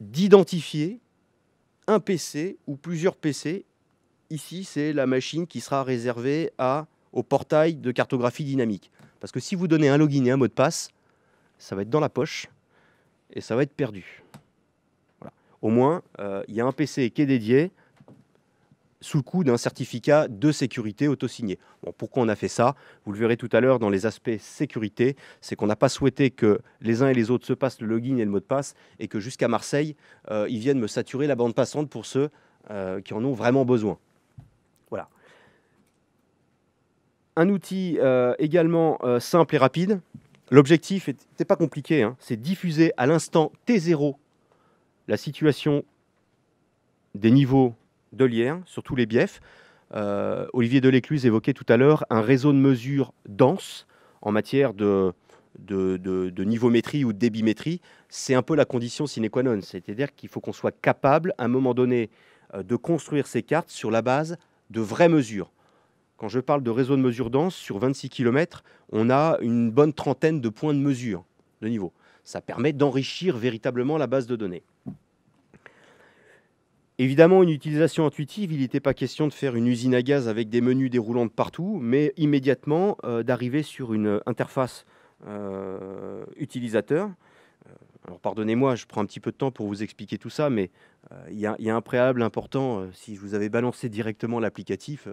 d'identifier un PC ou plusieurs PC. Ici, c'est la machine qui sera réservée à, au portail de cartographie dynamique. Parce que si vous donnez un login et un mot de passe, ça va être dans la poche et ça va être perdu. Voilà. Au moins, euh, il y a un PC qui est dédié sous le coup d'un certificat de sécurité autosigné. Bon, pourquoi on a fait ça Vous le verrez tout à l'heure dans les aspects sécurité, c'est qu'on n'a pas souhaité que les uns et les autres se passent le login et le mot de passe et que jusqu'à Marseille, euh, ils viennent me saturer la bande passante pour ceux euh, qui en ont vraiment besoin. Voilà. Un outil également simple et rapide, L'objectif n'était pas compliqué, hein. c'est diffuser à l'instant T0 la situation des niveaux de l'IR sur tous les biefs. Euh, Olivier Delécluse évoquait tout à l'heure un réseau de mesures dense en matière de, de, ou de débimétrie. C'est un peu la condition sine qua non, c'est-à-dire qu'il faut qu'on soit capable, à un moment donné, euh, de construire ces cartes sur la base de vraies mesures. Quand je parle de réseau de mesure dense, sur 26 km, on a une bonne trentaine de points de mesure de niveau. Ça permet d'enrichir véritablement la base de données. Évidemment, une utilisation intuitive, il n'était pas question de faire une usine à gaz avec des menus déroulants de partout, mais immédiatement euh, d'arriver sur une interface euh, utilisateur. Euh, alors pardonnez-moi, je prends un petit peu de temps pour vous expliquer tout ça, mais il y, a un préalable important. si je vous avais balancé directement l'applicatif,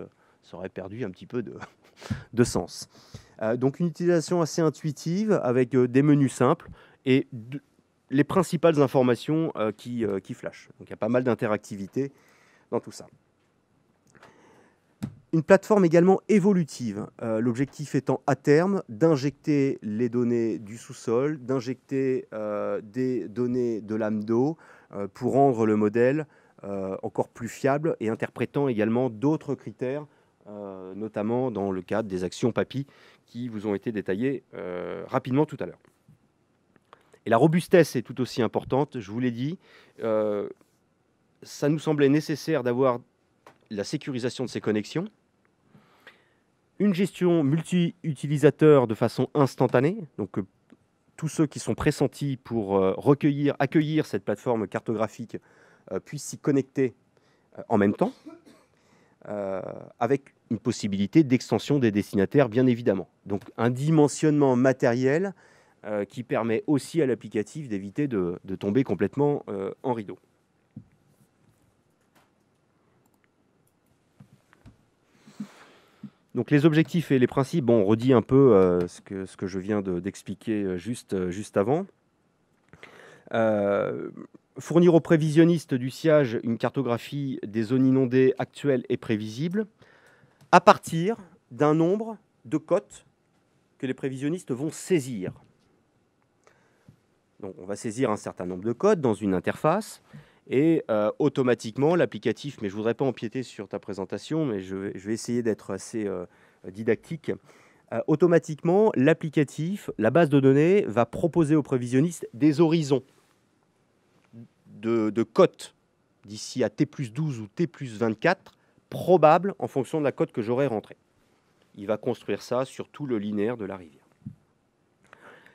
ça aurait perdu un petit peu de, sens. Euh, donc une utilisation assez intuitive avec euh, des menus simples et les principales informations euh, qui, flashent. Donc il y a pas mal d'interactivité dans tout ça. Une plateforme également évolutive, l'objectif étant à terme d'injecter les données du sous-sol, d'injecter des données de l'âme d'eau pour rendre le modèle encore plus fiable et interprétant également d'autres critères euh, notamment dans le cadre des actions papy qui vous ont été détaillées euh, rapidement tout à l'heure. Et la robustesse est tout aussi importante, je vous l'ai dit. Euh, ça nous semblait nécessaire d'avoir la sécurisation de ces connexions, une gestion multi-utilisateur de façon instantanée, donc tous ceux qui sont pressentis pour recueillir, accueillir cette plateforme cartographique puissent s'y connecter en même temps. Euh, avec une possibilité d'extension des destinataires, bien évidemment. Donc un dimensionnement matériel euh, qui permet aussi à l'applicatif d'éviter de, tomber complètement euh, en rideau. Donc les objectifs et les principes, bon, on redit un peu ce, que, je viens d'expliquer juste, juste avant. Euh, fournir aux prévisionnistes du siège une cartographie des zones inondées actuelles et prévisibles à partir d'un nombre de cotes que les prévisionnistes vont saisir. on va saisir un certain nombre de codes dans une interface et euh, automatiquement l'applicatif, mais je ne voudrais pas empiéter sur ta présentation, mais je, vais, essayer d'être assez euh, didactique, euh, automatiquement l'applicatif, la base de données va proposer aux prévisionnistes des horizons de, de d'ici à T plus 12 ou T plus 24 probable en fonction de la cote que j'aurai rentrée. Il va construire ça sur tout le linéaire de la rivière.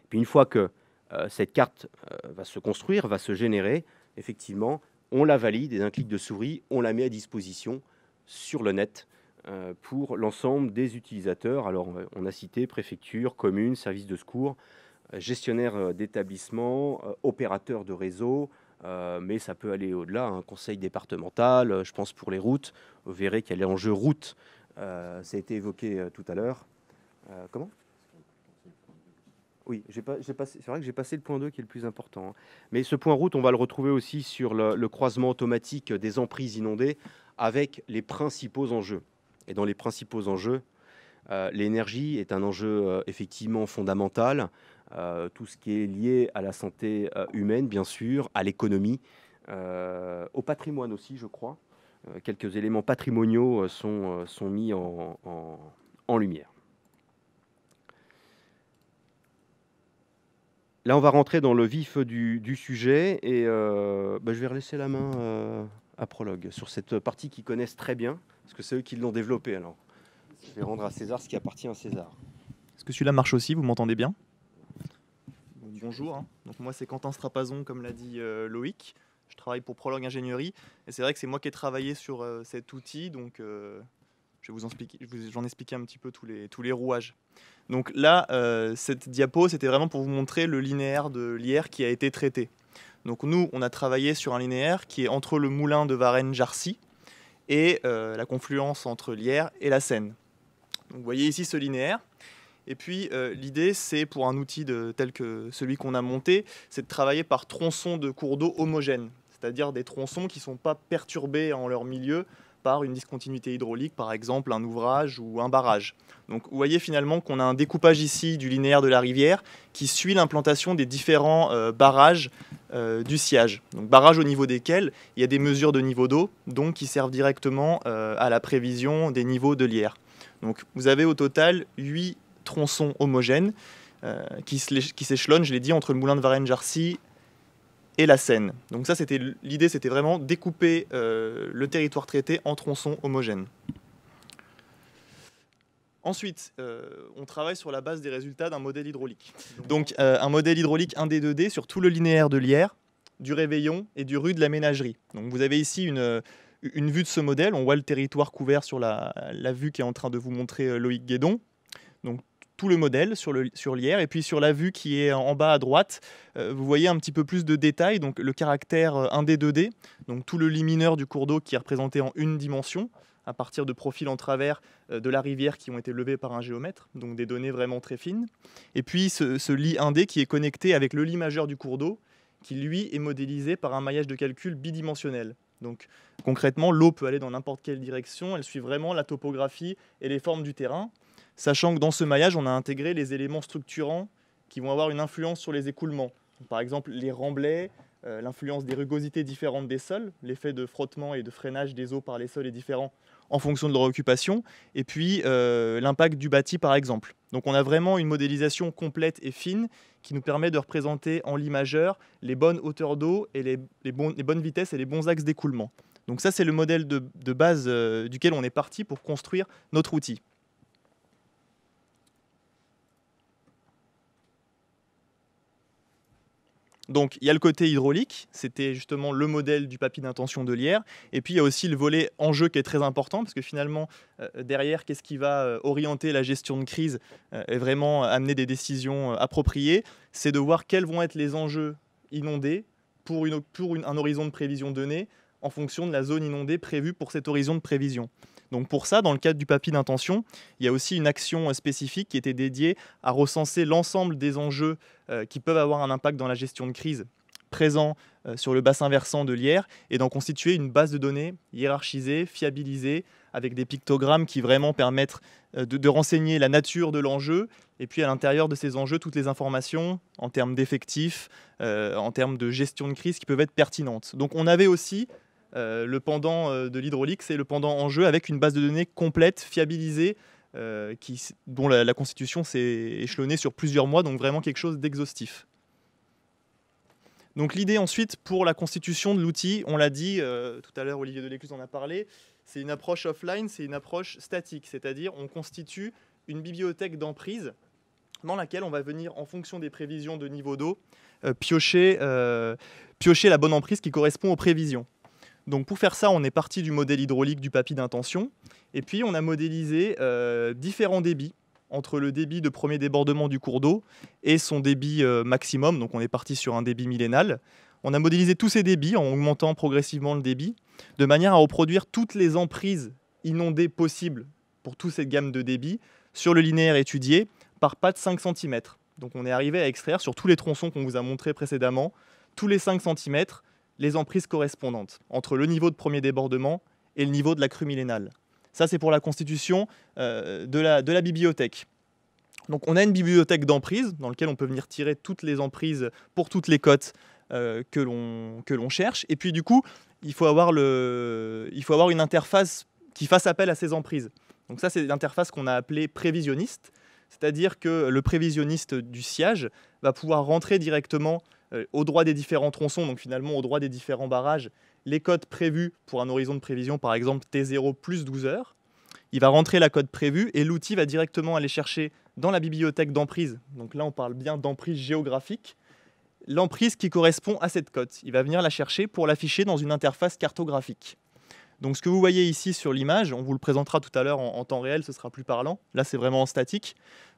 Puis une fois que euh, cette carte euh, va se construire, va se générer, effectivement, on la valide et d'un clic de souris, on la met à disposition sur le net euh, pour l'ensemble des utilisateurs. Alors on a cité préfecture, commune, service de secours, gestionnaire d'établissement, opérateur de réseau, euh, mais ça peut aller au-delà, un conseil départemental, euh, je pense pour les routes. Vous verrez qu'il y a l'enjeu route. Euh, ça a été évoqué euh, tout à l'heure. comment oui, c'est vrai que j'ai passé le point 2 qui est le plus important. Hein. Mais ce point route, on va le retrouver aussi sur le, croisement automatique des emprises inondées avec les principaux enjeux. Et dans les principaux enjeux, l'énergie est un enjeu effectivement fondamental. Euh, tout ce qui est lié à la santé euh, humaine, bien sûr, à l'économie, euh, au patrimoine aussi, je crois. quelques éléments patrimoniaux sont, mis en, lumière. Là, on va rentrer dans le vif du, sujet et bah, je vais relaisser la main à Prologue sur cette partie qu'ils connaissent très bien, parce que c'est eux qui l'ont développée. Alors, je vais rendre à César ce qui appartient à César. Est-ce que celui-là marche aussi Vous m'entendez bien bonjour. Hein. Donc moi c'est Quentin Strapazon, comme l'a dit euh, Loïc. Je travaille pour Prologue Ingénierie et c'est vrai que c'est moi qui ai travaillé sur euh, cet outil, donc euh, je vais vous en expliquer, j'en expliquer un petit peu tous les, tous les rouages. Donc là, cette diapo, c'était vraiment pour vous montrer le linéaire de lierre qui a été traité. Donc nous, on a travaillé sur un linéaire qui est entre le moulin de Varennes-Jarcy et la confluence entre lierre et la Seine. vous voyez ici ce linéaire. Et puis euh, l'idée, c'est pour un outil de, tel que celui qu'on a monté, c'est de travailler par tronçons de cours d'eau homogènes, c'est-à-dire des tronçons qui ne sont pas perturbés en leur milieu par une discontinuité hydraulique, par exemple un ouvrage ou un barrage. Donc vous voyez finalement qu'on a un découpage ici du linéaire de la rivière qui suit l'implantation des différents euh, barrages euh, du siège. Donc barrages au niveau desquels il y a des mesures de niveau d'eau, donc qui servent directement à la prévision des niveaux de lierre. Donc vous avez au total 8 tronçons homogènes euh, qui s'échelonnent, je l'ai dit, entre le moulin de Varennes-Jarcy et la Seine. Donc ça, c'était l'idée, c'était vraiment découper euh, le territoire traité en tronçons homogènes. Ensuite, euh, on travaille sur la base des résultats d'un modèle hydraulique. Donc un modèle hydraulique 1D, 2D sur tout le linéaire de Lière, du Réveillon et du rue de la Ménagerie. Donc vous avez ici une vue de ce modèle. On voit le territoire couvert sur la, la, vue qui est en train de vous montrer Loïc Guédon. Donc tout le modèle sur l'IR. et puis sur la vue qui est en bas à droite, euh, vous voyez un petit peu plus de détails, donc le caractère 1D, euh, 2D, donc tout le lit mineur du cours d'eau qui est représenté en une dimension à partir de profils en travers euh, de la rivière qui ont été levés par un géomètre, donc des données vraiment très fines. Et puis ce, ce lit 1D qui est connecté avec le lit majeur du cours d'eau, qui lui est modélisé par un maillage de calcul bidimensionnel. Donc concrètement, l'eau peut aller dans n'importe quelle direction, elle suit vraiment la topographie et les formes du terrain sachant que dans ce maillage, on a intégré les éléments structurants qui vont avoir une influence sur les écoulements. Par exemple, les remblais, euh, l'influence des rugosités différentes des sols, l'effet de frottement et de freinage des eaux par les sols est différent en fonction de leur occupation, et puis euh, l'impact du bâti par exemple. Donc on a vraiment une modélisation complète et fine qui nous permet de représenter en lit majeur les bonnes hauteurs d'eau et les, bonnes vitesses et les bons axes d'écoulement. Donc ça c'est le modèle de, base euh, duquel on est parti pour construire notre outil. Donc il y a le côté hydraulique, c'était justement le modèle du papier d'intention de l'IR, Et puis il y a aussi le volet enjeu qui est très important, parce que finalement, euh, derrière, qu'est-ce qui va euh, orienter la gestion de crise euh, et vraiment amener des décisions appropriées C'est de voir quels vont être les enjeux inondés pour, un horizon de prévision donné en fonction de la zone inondée prévue pour cet horizon de prévision. Donc pour ça, dans le cadre du papier d'intention, il y a aussi une action spécifique qui était dédiée à recenser l'ensemble des enjeux euh, qui peuvent avoir un impact dans la gestion de crise présent euh, sur le bassin versant de l'IR et d'en constituer une base de données hiérarchisée, fiabilisée, avec des pictogrammes qui vraiment permettent euh, de, renseigner la nature de l'enjeu et puis à l'intérieur de ces enjeux toutes les informations en termes d'effectifs, en termes de gestion de crise qui peuvent être pertinentes. Donc on avait aussi euh, le pendant euh, de l'hydraulique, c'est le pendant en jeu avec une base de données complète, fiabilisée, euh, dont la, constitution s'est échelonnée sur plusieurs mois, donc vraiment quelque chose d'exhaustif. Donc l'idée ensuite pour la constitution de l'outil, on l'a dit tout à l'heure, Olivier Delécluse en a parlé, c'est une approche offline, c'est une approche statique, c'est-à-dire on constitue une bibliothèque d'emprise dans laquelle on va venir, en fonction des prévisions de niveau d'eau, piocher la bonne emprise qui correspond aux prévisions. Donc pour faire ça, on est parti du modèle hydraulique du papy d'intention, et puis on a modélisé euh, différents débits entre le débit de premier débordement du cours d'eau et son débit euh, maximum, donc on est parti sur un débit millénal. On a modélisé tous ces débits en augmentant progressivement le débit, de manière à reproduire toutes les emprises inondées possibles pour toute cette gamme de débits sur le linéaire étudié par pas de 5 cm. Donc on est arrivé à extraire sur tous les tronçons qu'on vous a montrés précédemment, tous les 5 cm, les emprises correspondantes entre le niveau de premier débordement et le niveau de la crue millénale. Ça, c'est pour la constitution euh, de, la, de la bibliothèque. Donc on a une bibliothèque d'emprises dans laquelle on peut venir tirer toutes les emprises pour toutes les cotes euh, que l'on cherche. Et puis du coup, il faut, avoir le, il faut avoir une interface qui fasse appel à ces emprises. Donc ça, c'est l'interface qu'on a appelée prévisionniste, c'est-à-dire que le prévisionniste du siège va pouvoir rentrer directement euh, au droit des différents tronçons, donc finalement au droit des différents barrages, les codes prévus pour un horizon de prévision, par exemple T0 plus 12 heures. Il va rentrer la cote prévue et l'outil va directement aller chercher dans la bibliothèque d'emprise. Donc là, on parle bien d'emprise géographique. L'emprise qui correspond à cette cote. Il va venir la chercher pour l'afficher dans une interface cartographique. Donc ce que vous voyez ici sur l'image, on vous le présentera tout à l'heure en, temps réel, ce sera plus parlant. Là, c'est vraiment en statique.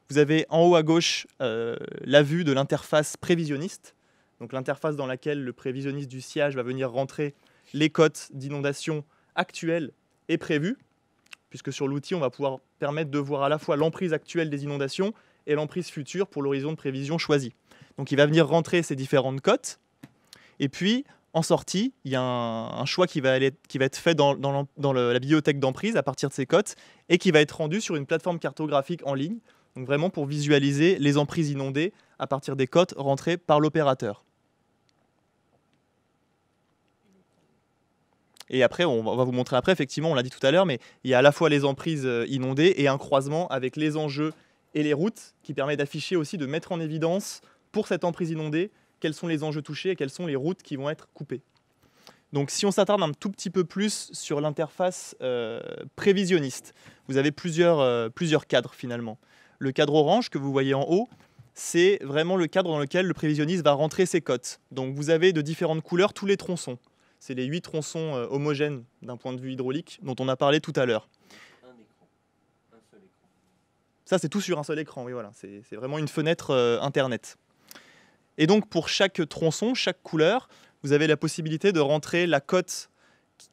Vous avez en haut à gauche euh, la vue de l'interface prévisionniste donc l'interface dans laquelle le prévisionniste du siège va venir rentrer les cotes d'inondation actuelles et prévues, puisque sur l'outil, on va pouvoir permettre de voir à la fois l'emprise actuelle des inondations et l'emprise future pour l'horizon de prévision choisi. Donc il va venir rentrer ces différentes cotes, et puis en sortie, il y a un, choix qui va, être fait dans, la bibliothèque d'emprise à partir de ces cotes, et qui va être rendu sur une plateforme cartographique en ligne, donc vraiment pour visualiser les emprises inondées à partir des cotes rentrées par l'opérateur. Et après, on va vous montrer après, effectivement, on l'a dit tout à l'heure, mais il y a à la fois les emprises euh, inondées et un croisement avec les enjeux et les routes qui permet d'afficher aussi, de mettre en évidence pour cette emprise inondée quels sont les enjeux touchés et quelles sont les routes qui vont être coupées. Donc si on s'attarde un tout petit peu plus sur l'interface euh, prévisionniste, vous avez plusieurs, euh, plusieurs cadres finalement. Le cadre orange que vous voyez en haut, c'est vraiment le cadre dans lequel le prévisionniste va rentrer ses cotes. Donc vous avez de différentes couleurs tous les tronçons c'est les huit tronçons euh, homogènes d'un point de vue hydraulique dont on a parlé tout à l'heure. Ça, c'est tout sur un seul écran, oui, voilà. C'est vraiment une fenêtre euh, Internet. Et donc, pour chaque tronçon, chaque couleur, vous avez la possibilité de rentrer la cote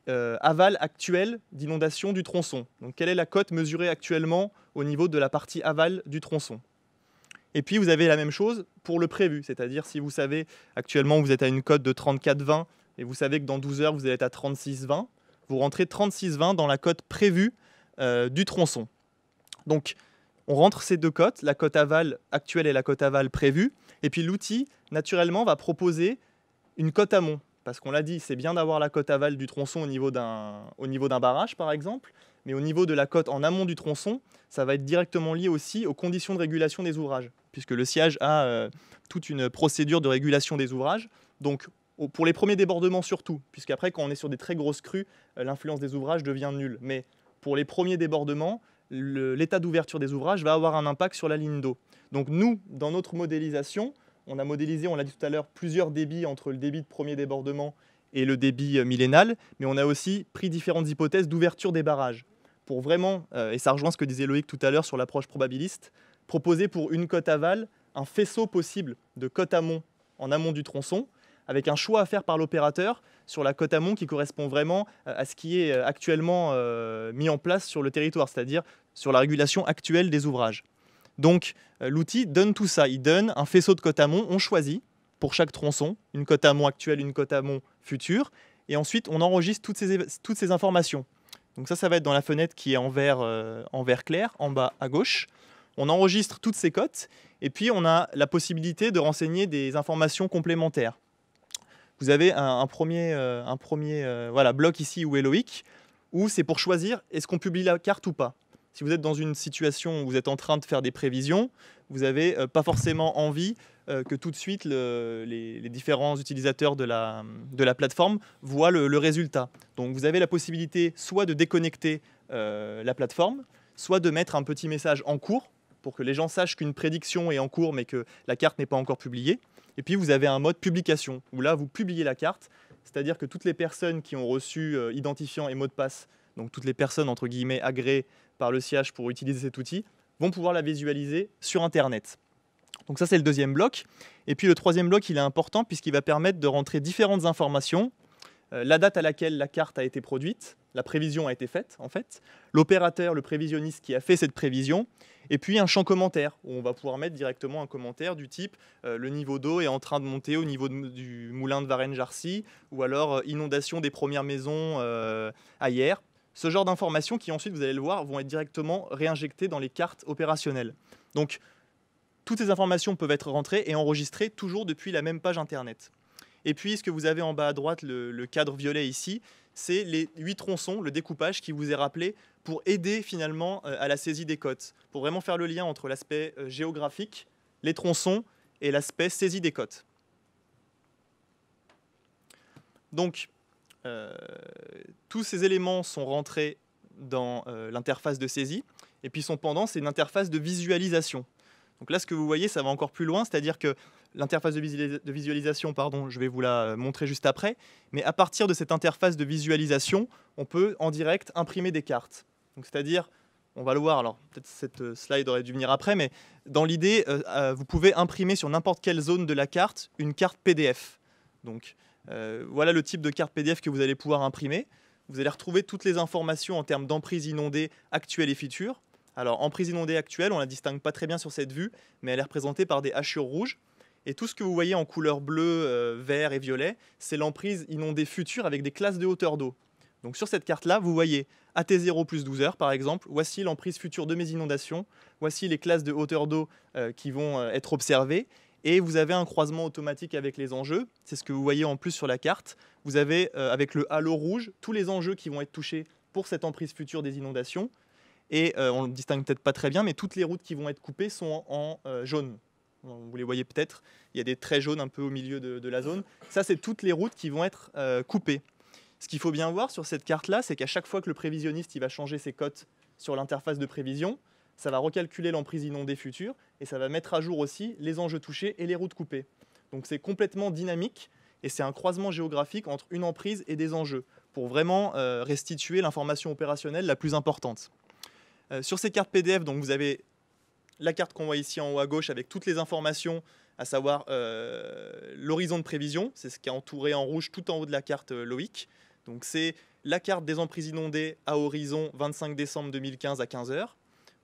euh, aval actuelle d'inondation du tronçon. Donc, quelle est la cote mesurée actuellement au niveau de la partie aval du tronçon et puis vous avez la même chose pour le prévu, c'est-à-dire si vous savez actuellement vous êtes à une cote de 20 et vous savez que dans 12 heures, vous allez être à 36,20, vous rentrez 36,20 dans la cote prévue euh, du tronçon. Donc, on rentre ces deux cotes, la cote aval actuelle et la cote aval prévue, et puis l'outil, naturellement, va proposer une cote amont. Parce qu'on l'a dit, c'est bien d'avoir la cote aval du tronçon au niveau d'un barrage, par exemple, mais au niveau de la cote en amont du tronçon, ça va être directement lié aussi aux conditions de régulation des ouvrages, puisque le siège a euh, toute une procédure de régulation des ouvrages. Donc pour les premiers débordements surtout, puisqu'après, quand on est sur des très grosses crues, euh, l'influence des ouvrages devient nulle. Mais pour les premiers débordements, l'état d'ouverture des ouvrages va avoir un impact sur la ligne d'eau. Donc nous, dans notre modélisation, on a modélisé, on l'a dit tout à l'heure, plusieurs débits entre le débit de premier débordement et le débit euh, millénal, mais on a aussi pris différentes hypothèses d'ouverture des barrages pour vraiment, euh, et ça rejoint ce que disait Loïc tout à l'heure sur l'approche probabiliste, proposer pour une côte aval un faisceau possible de côte amont en amont du tronçon avec un choix à faire par l'opérateur sur la cote amont qui correspond vraiment euh, à ce qui est euh, actuellement euh, mis en place sur le territoire, c'est-à-dire sur la régulation actuelle des ouvrages. Donc l'outil donne tout ça, il donne un faisceau de cote mont, on choisit pour chaque tronçon une cote amont actuelle, une cote amont future, et ensuite on enregistre toutes ces, toutes ces informations. Donc ça, ça va être dans la fenêtre qui est en vert, en vert clair, en bas à gauche. On enregistre toutes ces cotes et puis on a la possibilité de renseigner des informations complémentaires vous avez un, premier, un premier euh, euh, voilà, bloc ici où est où c'est pour choisir est-ce qu'on publie la carte ou pas. Si vous êtes dans une situation où vous êtes en train de faire des prévisions, vous n'avez euh, pas forcément envie que tout de suite les, différents utilisateurs de la, de la plateforme voient le, résultat. Donc vous avez la possibilité soit de déconnecter la plateforme, soit de mettre un petit message en cours pour que les gens sachent qu'une prédiction est en cours mais que la carte n'est pas encore publiée. Et puis vous avez un mode publication, où là vous publiez la carte, c'est-à-dire que toutes les personnes qui ont reçu euh, identifiant et mot de passe, donc toutes les personnes entre guillemets agréées par le Cih pour utiliser cet outil, vont pouvoir la visualiser sur Internet. Donc ça c'est le deuxième bloc. Et puis le troisième bloc il est important puisqu'il va permettre de rentrer différentes informations, euh, la date à laquelle la carte a été produite, la prévision a été faite en fait, l'opérateur, le prévisionniste qui a fait cette prévision, et puis un champ commentaire où on va pouvoir mettre directement un commentaire du type euh, le niveau d'eau est en train de monter au niveau du moulin de Varennes-Jarcy ou alors euh, inondation des premières maisons ailleurs. Ce genre d'informations qui ensuite, vous allez le voir, vont être directement réinjectées dans les cartes opérationnelles. Donc toutes ces informations peuvent être rentrées et enregistrées toujours depuis la même page internet. Et puis, ce que vous avez en bas à droite, le, cadre violet ici, c'est les huit tronçons, le découpage qui vous est rappelé pour aider finalement euh, à la saisie des côtes, pour vraiment faire le lien entre l'aspect euh, géographique, les tronçons et l'aspect saisie des côtes. Donc, euh, tous ces éléments sont rentrés dans l'interface de saisie, et puis son pendant, c'est une interface de visualisation. Donc là, ce que vous voyez, ça va encore plus loin, c'est-à-dire que L'interface de, visualisation, pardon, je vais vous la euh, montrer juste après. Mais à partir de cette interface de visualisation, on peut en direct imprimer des cartes. C'est-à-dire, on va le voir, alors peut-être cette euh, slide aurait dû venir après, mais dans l'idée, euh, vous pouvez imprimer sur n'importe quelle zone de la carte une carte PDF. Donc voilà le type de carte PDF que vous allez pouvoir imprimer. Vous allez retrouver toutes les informations en termes d'emprise inondée actuelle et future. Alors, emprise inondée actuelle, on ne la distingue pas très bien sur cette vue, mais elle est représentée par des hachures rouges. Et tout ce que vous voyez en couleur bleue, euh, vert et violet, c'est l'emprise inondée future avec des classes de hauteur d'eau. Donc sur cette carte-là, vous voyez à 0 plus 12 heures, par exemple, voici l'emprise future de mes inondations, voici les classes de hauteur d'eau euh, qui vont euh, être observées, et vous avez un croisement automatique avec les enjeux, c'est ce que vous voyez en plus sur la carte. Vous avez avec le halo rouge tous les enjeux qui vont être touchés pour cette emprise future des inondations, et on ne le distingue peut-être pas très bien, mais toutes les routes qui vont être coupées sont en jaune vous les voyez peut-être, il y a des traits jaunes un peu au milieu de, la zone. Ça, c'est toutes les routes qui vont être euh, coupées. Ce qu'il faut bien voir sur cette carte-là, c'est qu'à chaque fois que le prévisionniste il va changer ses cotes sur l'interface de prévision, ça va recalculer l'emprise inondée future et ça va mettre à jour aussi les enjeux touchés et les routes coupées. Donc c'est complètement dynamique et c'est un croisement géographique entre une emprise et des enjeux pour vraiment euh, restituer l'information opérationnelle la plus importante. Euh, sur ces cartes PDF, donc vous avez la carte qu'on voit ici en haut à gauche avec toutes les informations, à savoir euh, l'horizon de prévision, c'est ce qui est entouré en rouge tout en haut de la carte euh, Loïc. Donc c'est la carte des emprises inondées à horizon 25 décembre 2015 à 15h.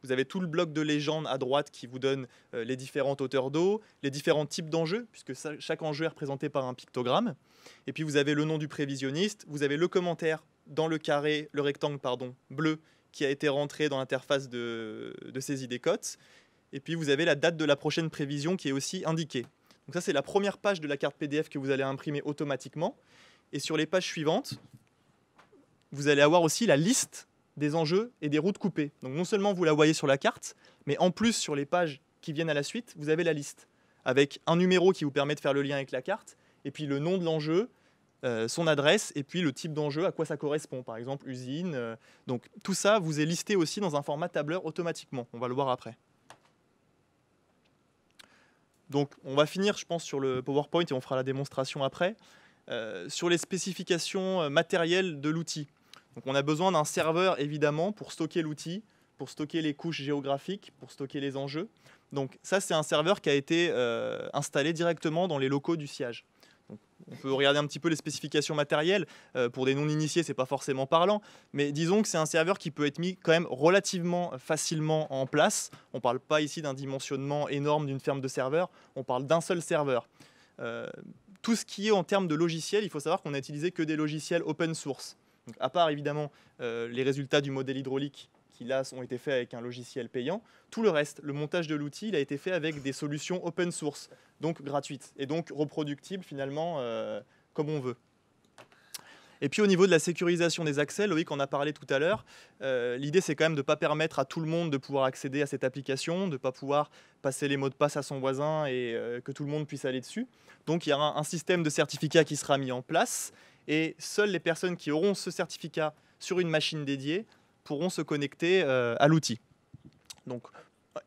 Vous avez tout le bloc de légende à droite qui vous donne euh, les différentes hauteurs d'eau, les différents types d'enjeux, puisque chaque enjeu est représenté par un pictogramme. Et puis vous avez le nom du prévisionniste, vous avez le commentaire dans le carré, le rectangle pardon, bleu qui a été rentré dans l'interface de, ces idées cotes. Et puis vous avez la date de la prochaine prévision qui est aussi indiquée. Donc ça c'est la première page de la carte PDF que vous allez imprimer automatiquement. Et sur les pages suivantes, vous allez avoir aussi la liste des enjeux et des routes coupées. Donc non seulement vous la voyez sur la carte, mais en plus sur les pages qui viennent à la suite, vous avez la liste avec un numéro qui vous permet de faire le lien avec la carte, et puis le nom de l'enjeu, euh, son adresse, et puis le type d'enjeu, à quoi ça correspond, par exemple usine. Euh. donc tout ça vous est listé aussi dans un format tableur automatiquement, on va le voir après. Donc on va finir, je pense, sur le PowerPoint et on fera la démonstration après, euh, sur les spécifications euh, matérielles de l'outil. Donc on a besoin d'un serveur, évidemment, pour stocker l'outil, pour stocker les couches géographiques, pour stocker les enjeux. Donc ça, c'est un serveur qui a été euh, installé directement dans les locaux du siège on peut regarder un petit peu les spécifications matérielles. Euh, pour des non-initiés, c'est pas forcément parlant, mais disons que c'est un serveur qui peut être mis quand même relativement facilement en place. On ne parle pas ici d'un dimensionnement énorme d'une ferme de serveurs, on parle d'un seul serveur. Euh, tout ce qui est en termes de logiciels, il faut savoir qu'on n'a utilisé que des logiciels open source. à part évidemment euh, les résultats du modèle hydraulique qui là ont été faits avec un logiciel payant. Tout le reste, le montage de l'outil, il a été fait avec des solutions open source, donc gratuites et donc reproductibles finalement euh, comme on veut. Et puis au niveau de la sécurisation des accès, Loïc en a parlé tout à l'heure, euh, l'idée c'est quand même de ne pas permettre à tout le monde de pouvoir accéder à cette application, de ne pas pouvoir passer les mots de passe à son voisin et euh, que tout le monde puisse aller dessus. Donc il y aura un système de certificat qui sera mis en place et seules les personnes qui auront ce certificat sur une machine dédiée pourront se connecter euh, à l'outil. Donc,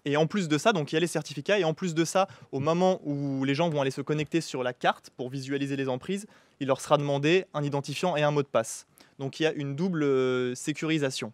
et en plus de ça, donc il y a les certificats, et en plus de ça, au moment où les gens vont aller se connecter sur la carte pour visualiser les emprises, il leur sera demandé un identifiant et un mot de passe. Donc il y a une double euh, sécurisation.